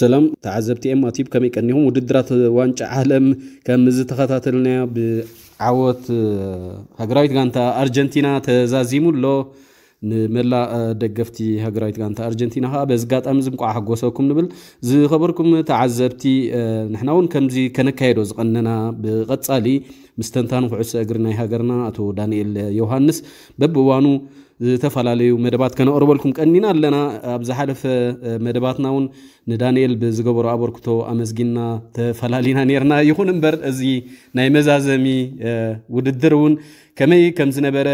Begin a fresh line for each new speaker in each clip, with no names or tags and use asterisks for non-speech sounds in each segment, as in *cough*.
سلام تعزبتي اما تيب كمي كنهم وددرات وانج عالم كم زتخاتاتلنا بعوات هاقرايت غانتا ارجنتينا تزازيمو لو نملا دقفتي هاقرايت غانتا ارجنتينا ها بس قات امزم قاع حقوسوكم نبل زي خبركم تعزبتي نحناون كم زي كنكايرو زغننا بغطسالي مستنتان وحس اقرنا هاقرنا اتو دانيال يوهانس ببوانو ዝተፈላለዩ መደባት ከነቕርበልኩም ቀኒና ኣለና ኣብ ዝሓለፈ መደባትና እውን ንዳንኤል ብዝገበሮ ኣበርክቶ ኣመስጊና ተፈላለና ነርና ይኹን እምበር እዚ ናይ መዛዘሚ ውድድር እውን ከመይ ከም ዝነበረ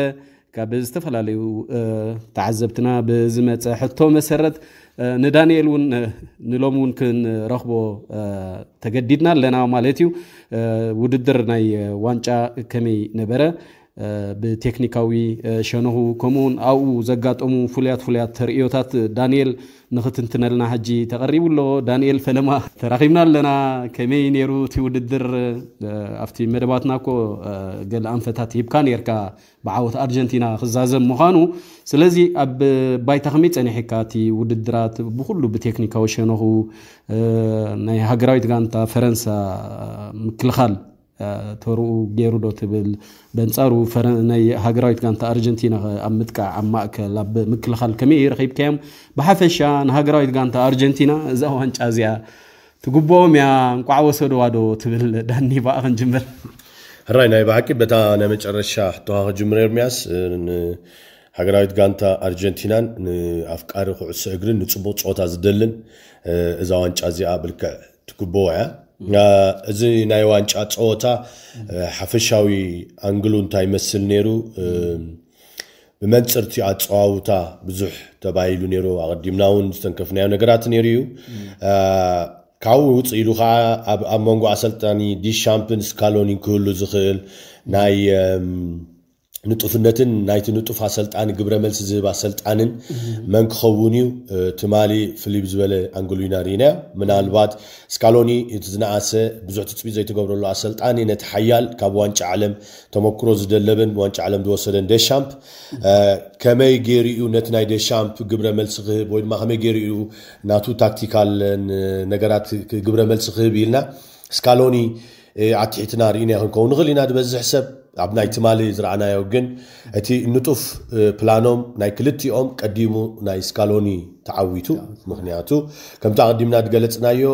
ካብ ዝተፈላለዩ ተዓዘብትና ብዝመፀ ሕቶ መሰረት ንዳንኤል እውን ንሎም እውን ክንረኽቦ ተገዲድና ኣለና ማለት እዩ ውድድር ናይ ዋንጫ ከመይ ነበረ ብቴክኒካዊ ሸነኹ ከምኡውን ኣብኡ ዘጋጠሙ ፍሉያት ፍሉያት ተርእዮታት ዳንኤል ንኽትንትነልና ሕጂ ተቐሪቡ ኣሎ ዳንኤል ፈለማ ተራኺብና ኣለና ከመይ ነይሩ እቲ ውድድር ኣብቲ መደባትና ኮ ገለ ኣንፈታት ሂብካ ነርካ ብዓወት ኣርጀንቲና ክዛዘም ምዃኑ ስለዚ ኣብ ባይታ ከመይ ፀኒሕካ እቲ ውድድራት ብኩሉ ብቴክኒካዊ ሸነኹ ናይ ሃገራዊት ጋንታ ፈረንሳ ምክልኻል ترو جيرو تبل بنصارو فرناي هاجرايت كانت أرجنتينا أمتك عماك لب مكل خال كمير خيب كام بحفشان هاجرايت كانت أرجنتينا زاو هنش أزيا تقبوهم يا نقع وسدو وادو تبل داني بقى خنجمر
هراي ناي بعكي بتا نمج أرشا توها جمر إرمياس هاجرايت كانت أرجنتينا أفكار خو سعقرن نتصبوت صوت هذا دلن إذا هنش أزيا بالك تقبوها እዚ ናይ ዋንጫ ፀወታ ሓፈሻዊ ኣንግሉ እንታይ ይመስል ነይሩ ብመንፅርቲ ኣፀዋውታ ብዙሕ ተባሂሉ ነይሩ ኣቐዲምና እውን ዝተንከፍናዮ ነገራት ነይሩ እዩ ካብኡ ውፅእ ኢሉ ከዓ ኣብ መንጎ ኣሰልጣኒ ዲሻምፕን ስካሎኒ ክህሉ ዝኽእል ናይ ንጡፍነትን ናይቲ ንጡፍ ኣሰልጣን ግብረ መልሲ ዝህብ ኣሰልጣንን መን ክኸውን እዩ ትማሊ ፍልይ ዝበለ ኣንግሉ ርኢና ምናልባት ስካሎኒ እቲ ዝነኣሰ ብዙሕ ትፅቢት ዘይተገብረሉ ኣሰልጣኒ ነቲ ሓያል ካብ ዋንጫ ዓለም ተመክሮ ዝደለበን ዋንጫ ዓለም ዝወሰደን ደሻምፕ ከመይ ገይሩኡ ነቲ ናይ ደሻምፕ ግብረ መልሲ ክህብ ወይ ድማ ከመይ ገይሩኡ ናቱ ታክቲካል ነገራት ግብረ መልሲ ክህብ ኢልና ስካሎኒ ኣትሒትና ርኢና ክንከውን ንኽእል ኢና ድበዝሕ ሰብ ኣብ ናይ ትማሊ ዝረኣናዮ ግን እቲ ንጡፍ ፕላኖም ናይ ክልቲኦም ቀዲሙ ናይ ስካሎኒ ተዓዊቱ ምክንያቱ ከምቲ ኣቐዲምና ትገለፅናዮ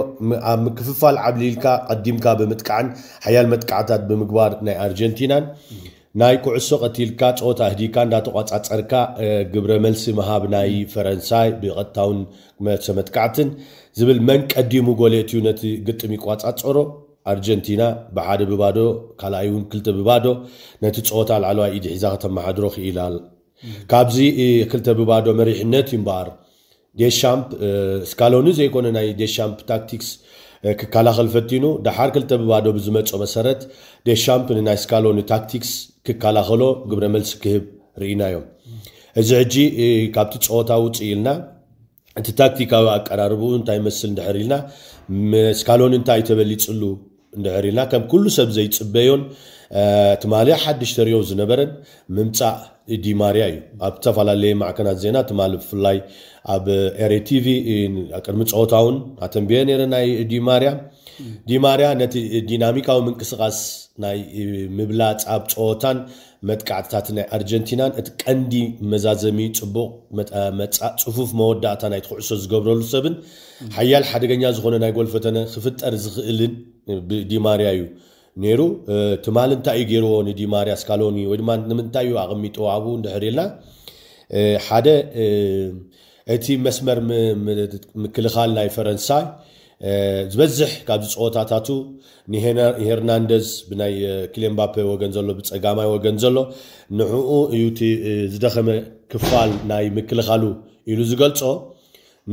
ኣብ ምክፍፋል ዓብሊልካ ቀዲምካ ብምጥቃዕን ሓያል መጥቃዕታት ብምግባር ናይ ኣርጀንቲናን ናይ ኩዕሶ ቀቲልካ ፀወታ ህዲካ እንዳተቋፃፀርካ ግብረ መልሲ መሃብ ናይ ፈረንሳይ ብቐጥታውን መሰ መጥቃዕትን ዝብል መን ቀዲሙ ጎሌት እዩ ነቲ ግጥም ይቋፃፀሮ ኣርጀንቲና ብሓደ ብባዶ ካልኣይ እውን ክልተ ብባዶ ነቲ ፀወታ ላዕለዋይ ኢድ ሒዛ ከተመሓድሮ ክኢላ ካብዚ ክልተ ብባዶ መሪሕነት እዩ እምበኣር ደሻምፕ ስካሎኒ ዘይኮነ ናይ ደሻምፕ ታክቲክስ ክከላኸል ፈቲኑ ድሓር ክልተ ብባዶ ብዝመፆ መሰረት ደሻምፕ ንናይ ስካሎኒ ታክቲክስ ክከላኸሎ ግብረ መልሲ ክህብ ርኢናዮም እዚ ሕጂ ካብቲ ፀወታ ውፅ ኢልና እቲ ታክቲካዊ ኣቀራርቡ እንታይ መስል ንድሕር ኢልና ስካሎኒ እንታይ ተበሊፅሉ ንድሕሪና ከም ኩሉ ሰብ ዘይፅበዮን ትማልያ ሓድሽ ተሪዮ ዝነበረን ምምፃእ ዲማርያ እዩ ኣብ ዝተፈላለየ ማዕከናት ዜና ትማል ብፍላይ ኣብ ኤሬቲቪ ቅድሚ ፀወታውን ኣተንብየ ነረ ናይ ዲማርያ ዲማርያ ነቲ ዲናሚካዊ ምንቅስቓስ ናይ ምብላፅ ኣብ ፀወታን መጥቃዕትታት ናይ ኣርጀንቲናን እቲ ቀንዲ መዛዘሚ ፅቡቕ ፅፉፍ መወዳእታ ናይ ትኩዕሶ ዝገብረሉ ሰብን ሓያል ሓደገኛ ዝኾነ ናይ ጎል ፈተነ ክፍጠር ዝኽእልን ዲማርያ እዩ ነይሩ ትማል እንታይ እዩ ገይርዎ ንዲማርያ ስካሎኒ ወይ ድማ ንምንታይ እዩ ኣቐሚጦ ኣብኡ እንድሕር ኢልና ሓደ እቲ መስመር ምክልኻል ናይ ፈረንሳይ ዝበዝሕ ካብዚ ፀወታታቱ ንሄርናንደዝ ብናይ ክሌምባፔ ወገን ዘሎ ብፀጋማይ ወገን ዘሎ ንዕኡ እዩ እቲ ዝደኸመ ክፋል ናይ ምክልኻሉ ኢሉ ዝገልፆ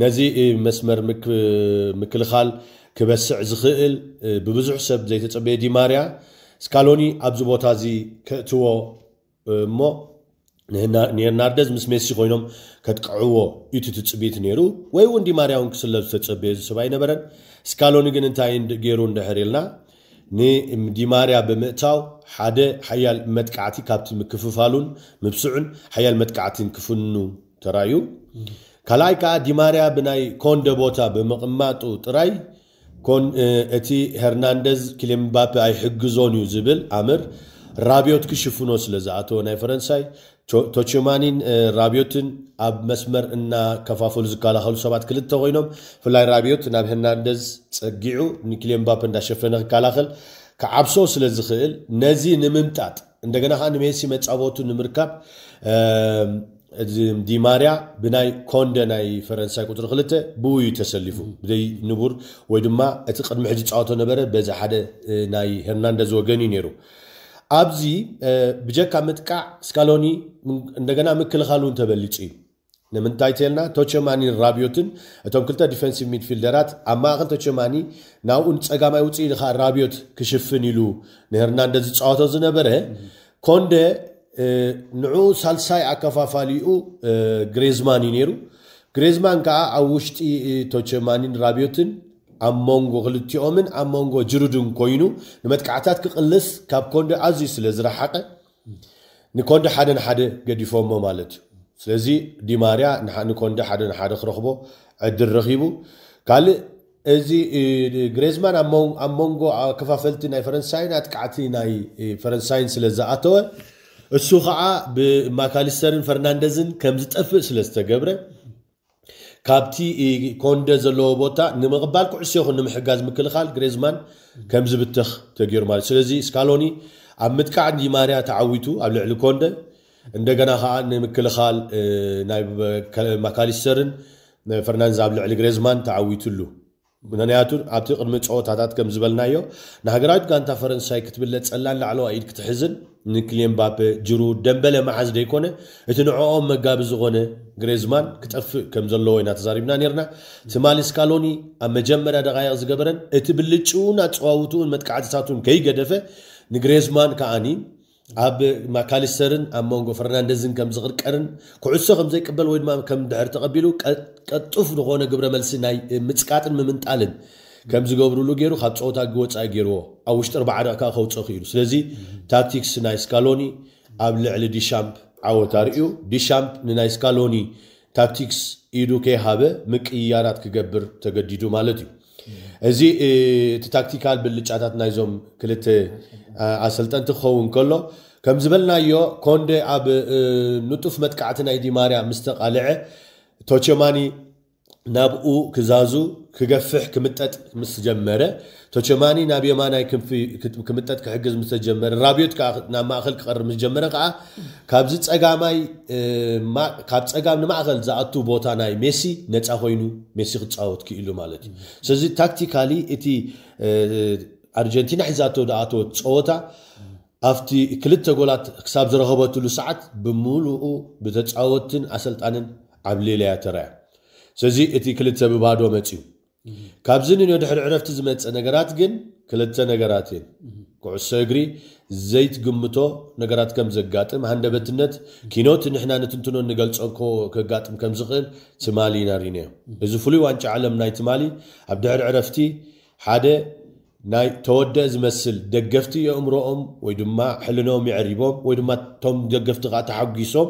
ነዚ መስመር ምክልኻል ክበስዕ ዝኽእል ብብዙሕ ሰብ ዘይተፀበየ ዲማርያ ስካሎኒ ኣብዚ ቦታ እዚ ከእትዎ እሞ ኔርናርደዝ ምስ ሜሲ ኮይኖም ከጥቅዕዎ ኢቱ እቲ ፅቢት ነይሩ ወይ እውን ዲማርያ እውን ክስለ ዝተፀበየ ዝስብ ኣይነበረን ስካሎኒ ግን እንታይ ገይሩ እንድሕር ኢልና ንዲማርያ ብምእታው ሓደ ሓያል መጥቃዕቲ ካብቲ ምክፍፋሉን ምብስዑን ሓያል መጥቃዕቲ ክፍኑ ተራእዩ ካልኣይ ከዓ ዲማርያ ብናይ ኮንደ ቦታ ብምቕማጡ ጥራይ እቲ ሄርናንደዝ ክሊምባፔ ኣይሕግዞን እዩ ዝብል ኣምር ራብዮት ክሽፍኖ ስለ ዝኣተወ ናይ ፈረንሳይ ቶችማኒን ራብዮትን ኣብ መስመር እናከፋፈሉ ዝከላኸሉ ሰባት ክልተ ኮይኖም ብፍላይ ራብዮት ናብ ሄርናንደዝ ፀጊዑ ንክሊምባፔ እንዳሸፈነ ክከላኸል ክዓብሶ ስለ ዝኽእል ነዚ ንምምጣጥ እንደገና ከዓ ንሜሲ መፃወቱ ንምርካብ እዚ ዲማርያ ብናይ ኮንደ ናይ ፈረንሳይ ቁፅሪ ክልተ ብውዩ ተሰሊፉ ብዘይ ንቡር ወይ ድማ እቲ ቅድሚ ሕዚ ፃወቶ ነበረ በዚ ሓደ ናይ ሄርናንደዝ ወገን እዩ ነይሩ ኣብዚ ብጀካ ምጥቃዕ ስካሎኒ እንደገና ምክልኻል እውን ተበሊፁ እዩ ንምንታይ ተልና ቶቸማኒን ራብዮትን እቶም ክልተ ዲፈንሲቭ ሚድፊልደራት ኣብ ማእኸል ቶቸማኒ ናብኡን ፀጋማይ ውፅኢ ድካ ራብዮት ክሽፍን ኢሉ ንሄርናንደዝ ዝፃወቶ ዝነበረ ኮንደ ንዑ ሳልሳይ ኣከፋፋሊኡ ግሬዝማን እዩ ነይሩ ግሬዝማን ከዓ ኣብ ውሽጢ ቶቸማኒን ራብዮትን ኣብ መንጎ ክልቲኦምን ኣብ መንጎ ጅሩድን ኮይኑ ንመጥቃዕታት ክቕልስ ካብ ኮንዶ ኣዝዩ ስለ ዝረሓቐ ንኮንዶ ሓደ ንሓደ ገዲፎሞ ማለት እዩ ስለዚ ዲማርያ ንኮንዶ ሓደ ንሓደ ክረኽቦ ዕድር ረኺቡ ካልእ እዚ ግሬዝማን ኣብ መንጎ ከፋፈልቲ ናይ ፈረንሳይን ኣጥቃዕቲ ናይ ፈረንሳይን ስለ ዝኣተወ እሱ ከዓ ብማካሊስተርን ፈርናንደዝን ከም ዝጠፍእ ስለ ዝተገብረ ካብቲ ኮንደ ዘለዎ ቦታ ንምቕባል ኩዕሶ ይኹን ንምሕጋዝ ምክልኻል ግሬዝማን ከም ዝብትኽ ተገይሩ ማለት ስለዚ ስካሎኒ ኣብ ምጥቃዕ ዲማርያ ተዓዊቱ ኣብ ልዕሊ ኮንደ እንደገና ከዓ ንምክልኻል ናይ ማካሊስተርን ፈርናንዝ ኣብ ልዕሊ ግሬዝማን ተዓዊቱሉ ምክንያቱ ኣብቲ ቅድሚ ፀወታታት ከም ዝበልናዮ ንሃገራዊት ጋንታ ፈረንሳይ ክትብለፀላን ላዕለዋ ኢድ ክትሕዝን ንክልምባፔ ጅሩ ደንበለ መዓዝ ደይኮነ እቲ ንዕኦም መጋቢ ዝኾነ ግሬዝማን ክጠፍእ ከም ዘለዎ ኢና ተዛሪብና ነርና ትማሊ ስካሎኒ ኣብ መጀመርያ ደቃይቕ ዝገበረን እቲ ብልጭውን ኣፀዋውትኡን መጥቃዕትታቱን ከይገደፈ ንግሬዝማን ከዓኒ ኣብ ማካሊስተርን ኣብ መንጎ ፈርናንደዝን ከም ዝቕርቀርን ኩዕሶ ከም ዘይቅበል ወይ ድማ ከም ድሕር ተቐቢሉ ቀጡፍ ንኾነ ግብረ መልሲ ናይ ምፅቃጥን ምምንጣልን ከም ዝገብርሉ ገይሩ ካብ ፀወታ ግወፃኢ ገይርዎ ኣብ ውሽጢ ኣርባዓ ደቂቃ ከውፅእ ክኢሉ ስለዚ ታክቲክስ ናይ ስካሎኒ ኣብ ልዕሊ ዲሻምፕ ዓወት ኣርእዩ ዲሻምፕ ንናይ ስካሎኒ ታክቲክስ ኢዱ ከይሃበ ምቅያራት ክገብር ተገዲዱ ማለት እዩ እዚ እቲ ታክቲካል ብልጫታት ናይዞም ክልተ ኣሰልጠንቲ ክኸውን ከሎ ከም ዝበልናዮ ኮንደ ኣብ ንጡፍ መጥቃዕቲ ናይ ዲማርያ ምስ ተቓልዐ ቶቸማኒ ናብኡ ክዛዙ كقفح كمتت مس جمرة تشماني نابي ما ناي كم في كمتت كحجز مس جمرة رابيوت كا نما أخل كقرب مس جمرة قا كابزت أجامي ما كابز أجام نما أخل زعتو بوتا ناي ميسي نت أخوينو ميسي قد صعود كيلو مالتي سوزي تكتيكالي إتي أرجنتينا حزاتو دعتو صوتا أفتي كلت تقولات كساب زرهبة تلو ساعات بمولو بتتعودتن أسلت أنن عبلي ليا ترى سزي إتي كلت تبي بعدو ماتيو ካብዚ ንንዮ ድሕሪ ዕረፍቲ ዝመፀ ነገራት ግን ክልተ ነገራት እየን ኩዕሶ እግሪ ዘይትግምቶ ነገራት ከም ዘጋጥም ሃንደበትነት ኪኖት ንሕና ንትንትኖ ንገልፆ ከጋጥም ከም ዝኽእል ትማሊ ኢና ርኢናዮ እዚ ፍሉይ ዋንጫ ዓለም ናይ ትማሊ ኣብ ድሕሪ ዕረፍቲ ሓደ ናይ ተወደአ ዝመስል ደገፍቲ የእምሮኦም ወይ ድማ ሕልኖም ይዕሪቦም ወይ ድማ እቶም ደገፍቲ ከዓ ተሓጊሶም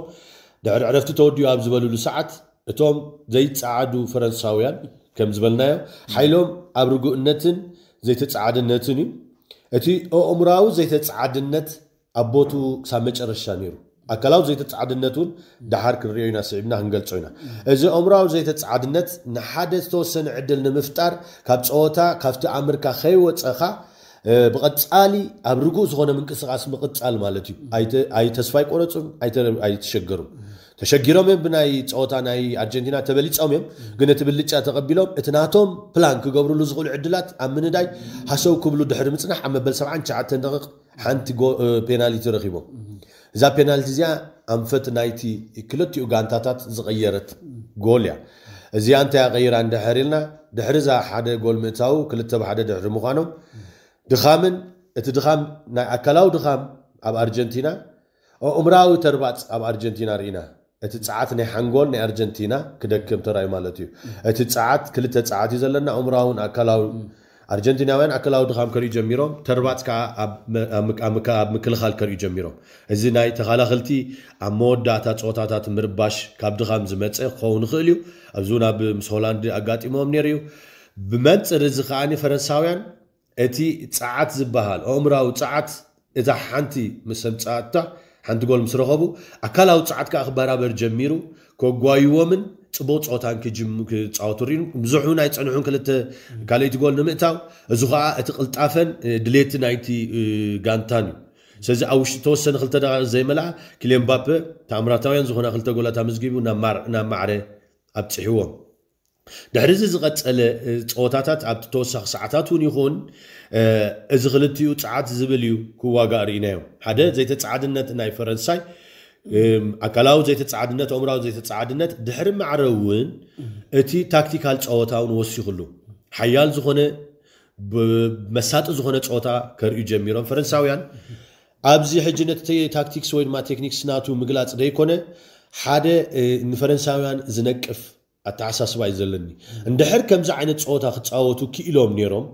ድሕሪ ዕረፍቲ ተወዲኡ ኣብ ዝበልሉ ሰዓት እቶም ዘይፀዓዱ ፈረንሳውያን ከም ዝበልናዮ ሓይሎም ኣብ ርጉእነትን ዘይተፀዓድነትን እዩ እቲ ኣእምራዊ ዘይተፀዓድነት ኣቦቱ ክሳብ መጨረሻ ነይሩ ኣካላዊ ዘይተፀዓድነት እውን ድሓር ክንሪዮ ኢና ስዒብና ክንገልፆ ኢና እዚ ኣእምራዊ ዘይተፀዓድነት ንሓደ ዝተወሰነ ዕድል ንምፍጣር ካብ ፀወታ ካብቲ ኣምርካ ከይወፀኻ ብቐፃሊ ኣብ ርጉእ ዝኾነ ምንቅስቃስ ምቕፃል ማለት እዩ ኣይ ተስፋ ይቆረፁን ኣይተሸገሩን ተሸጊሮም እዮም ብናይ ፀወታ ናይ ኣርጀንቲና ተበሊፆም እዮም ግን እቲ ብልጫ ተቐቢሎም እቲ ናቶም ፕላን ክገብርሉ ዝኽእሉ ዕድላት ኣብ ምንዳይ ሃሰብ ክብሉ ድሕሪ ምፅናሕ ኣብ መበል 79 ደቂቕ ሓንቲ ፔናልቲ ረኺቦም እዛ ፔናልቲ እዚኣ ኣንፈት ናይቲ ክልቲኡ ጋንታታት ዝቐየረት ጎል እያ እዚኣ እንታይ ኣቐይራ እንድሕር ኢልና ድሕሪ ዛ ሓደ ጎል ምእታው ክልተ ብሓደ ድሕሪ ምዃኖም ድኻምን እቲ ድኻም ናይ ኣካላዊ ድኻም ኣብ ኣርጀንቲና ኣእምራዊ ተርባፅ ኣብ ኣርጀንቲና ርኢና እቲ ፀዓት ናይ ሓንጎል ናይ ኣርጀንቲና ክደክም ተራእዩ ማለት እዩ እቲ ፀዓት ክልተ ፀዓት እዩ ዘለና እምራውን ኣካላዊ ኣርጀንቲናውያን ኣካላዊ ድኻም ከርእዩ ጀሚሮም ተርባፅ ከዓ ኣብ ምክልኻል ከርእዩ ጀሚሮም እዚ ናይ ተኸላኽልቲ ኣብ መወዳእታ ፀወታታት ምርባሽ ካብ ድኻም ዝመፀ ክኸውን ይኽእል እዩ ኣብዚ እውን ኣብ ምስ ሆላንድ ኣጋጢሞም ነይሩ እዩ ብመንፅር እዚ ከዓኒ ፈረንሳውያን እቲ ፀዓት ዝበሃል ኣእምራዊ ፀዓት እዛ ሓንቲ ምስ ሰምፃእታ ሓንቲ ጎል ምስ ረኸቡ ኣካላዊ ፀዓት ከዓ ክበራበር ጀሚሩ ከጓይዎምን ፅቡቅ ፀወታን ክፃወቱ ርኢኑ ብዙሕ ናይ ፀንሑን ክልተ ካልኦቲ ጎል ንምእታው እዚ ከዓ እቲ ቅልጣፈን ድሌት ናይቲ ጋንታን እዩ ስለዚ ኣብ ውሽጢ ተወሰነ ክልተ ዘይመልዓ ክልኤምባፔ ተኣምራታውያን ዝኾና ክልተ ጎላት ኣመዝጊቡ ናብ ማዕረ ኣብፅሕዎም ድሕሪ ዚ ዝቐፀለ ፀወታታት ኣብቲ ተወሳኺ ሰዓታት እውን ይኹን እዚ ክልትኡ ፀዓት ዝብል እዩ ክዋጋ ርኢናዮም ሓደ ዘይተፀዓድነት ናይ ፈረንሳይ ኣካላዊ ዘይተፀዓድነት ኣእምራዊ ዘይተፀዓድነት ድሕሪ ማዕረ እውን እቲ ታክቲካል ፀወታ እውን ወሲኽሉ ሓያል ዝኾነ መሳጢ ዝኾነ ፀወታ ከርእዩ ጀሚሮም ፈረንሳውያን ኣብዚ ሕጂ ነቲ ታክቲክስ ወይ ድማ ቴክኒክስ ናቱ ምግላፅ ደይኮነ ሓደ ንፈረንሳውያን ዝነቅፍ ኣተሓሳስባ እዩ ዘለኒ እንድሕር ከምዚ ዓይነት ፀወታ ክፃወቱ ክኢሎም ነይሮም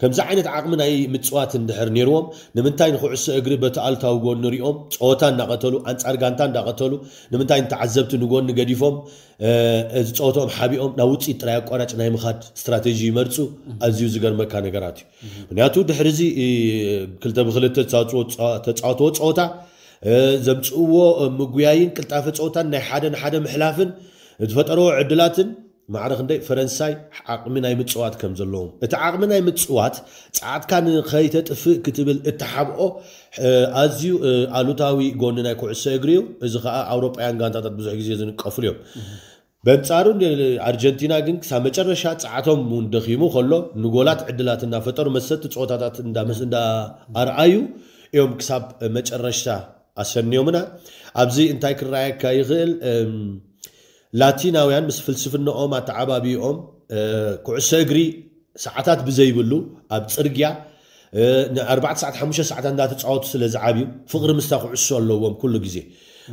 ከምዚ ዓይነት ዓቕሚ ናይ ምፅዋት እንድሕር ነይርዎም ንምንታይ ንኩዕሶ እግሪ በቲ ኣልታዊ ጎኒ ሪኦም ፀወታ እናቐተሉ ኣንፃር ጋንታ እናቐተሉ ንምንታይ ንተዓዘብቲ ንጎኒ ገዲፎም እዚ ፀወተኦም ሓቢኦም ናብ ውፅኢት ጥራይ ኣቋራጭ ናይ ምኻድ ስትራቴጂ ይመርፁ ኣዝዩ ዝገርመካ ነገራት እዩ ምክንያቱ ድሕር እዚ ክልተ ብክልተ ተፃወትዎ ፀወታ ዘምፅእዎ ምጉያይን ቅልጣፈ ፀወታን ናይ ሓደ ንሓደ ምሕላፍን እትፈጠርዎ ዕድላትን ማዕረ ክንደይ ፈረንሳይ ዓቕሚ ናይ ምፅዋት ከም ዘለዎም እቲ ዓቕሚ ናይ ምፅዋት ፀዓትካ ንኸይተጥፍእ ክትብል እተሓብኦ ኣዝዩ ኣሉታዊ ጎኒ ናይ ኩዕሶ እግሪ እዩ እዚ ከዓ ኣውሮጳውያን ጋንታታት ብዙሕ ግዜ ዝንቀፍሉ እዮም በንፃሩ ኣርጀንቲና ግን ክሳብ መጨረሻ ፀዓቶም እውን ደኺሙ ከሎ ንጎላት ዕድላት እናፈጠሩ መሰቲ ፀወታታት እንዳኣርኣዩ እዮም ክሳብ መጨረሻ ኣሰኒዮምና ኣብዚ እንታይ ክረኣየካ ይኽእል لاتيناويان مس فلسفنا أوم تعبابي أوم كعسى جري ساعات بزيبلو أب ترجع أربعة ساعات حمشة ساعات عندها تتعود سلز عابيو فقر مستخو عسى اللوم كل جزي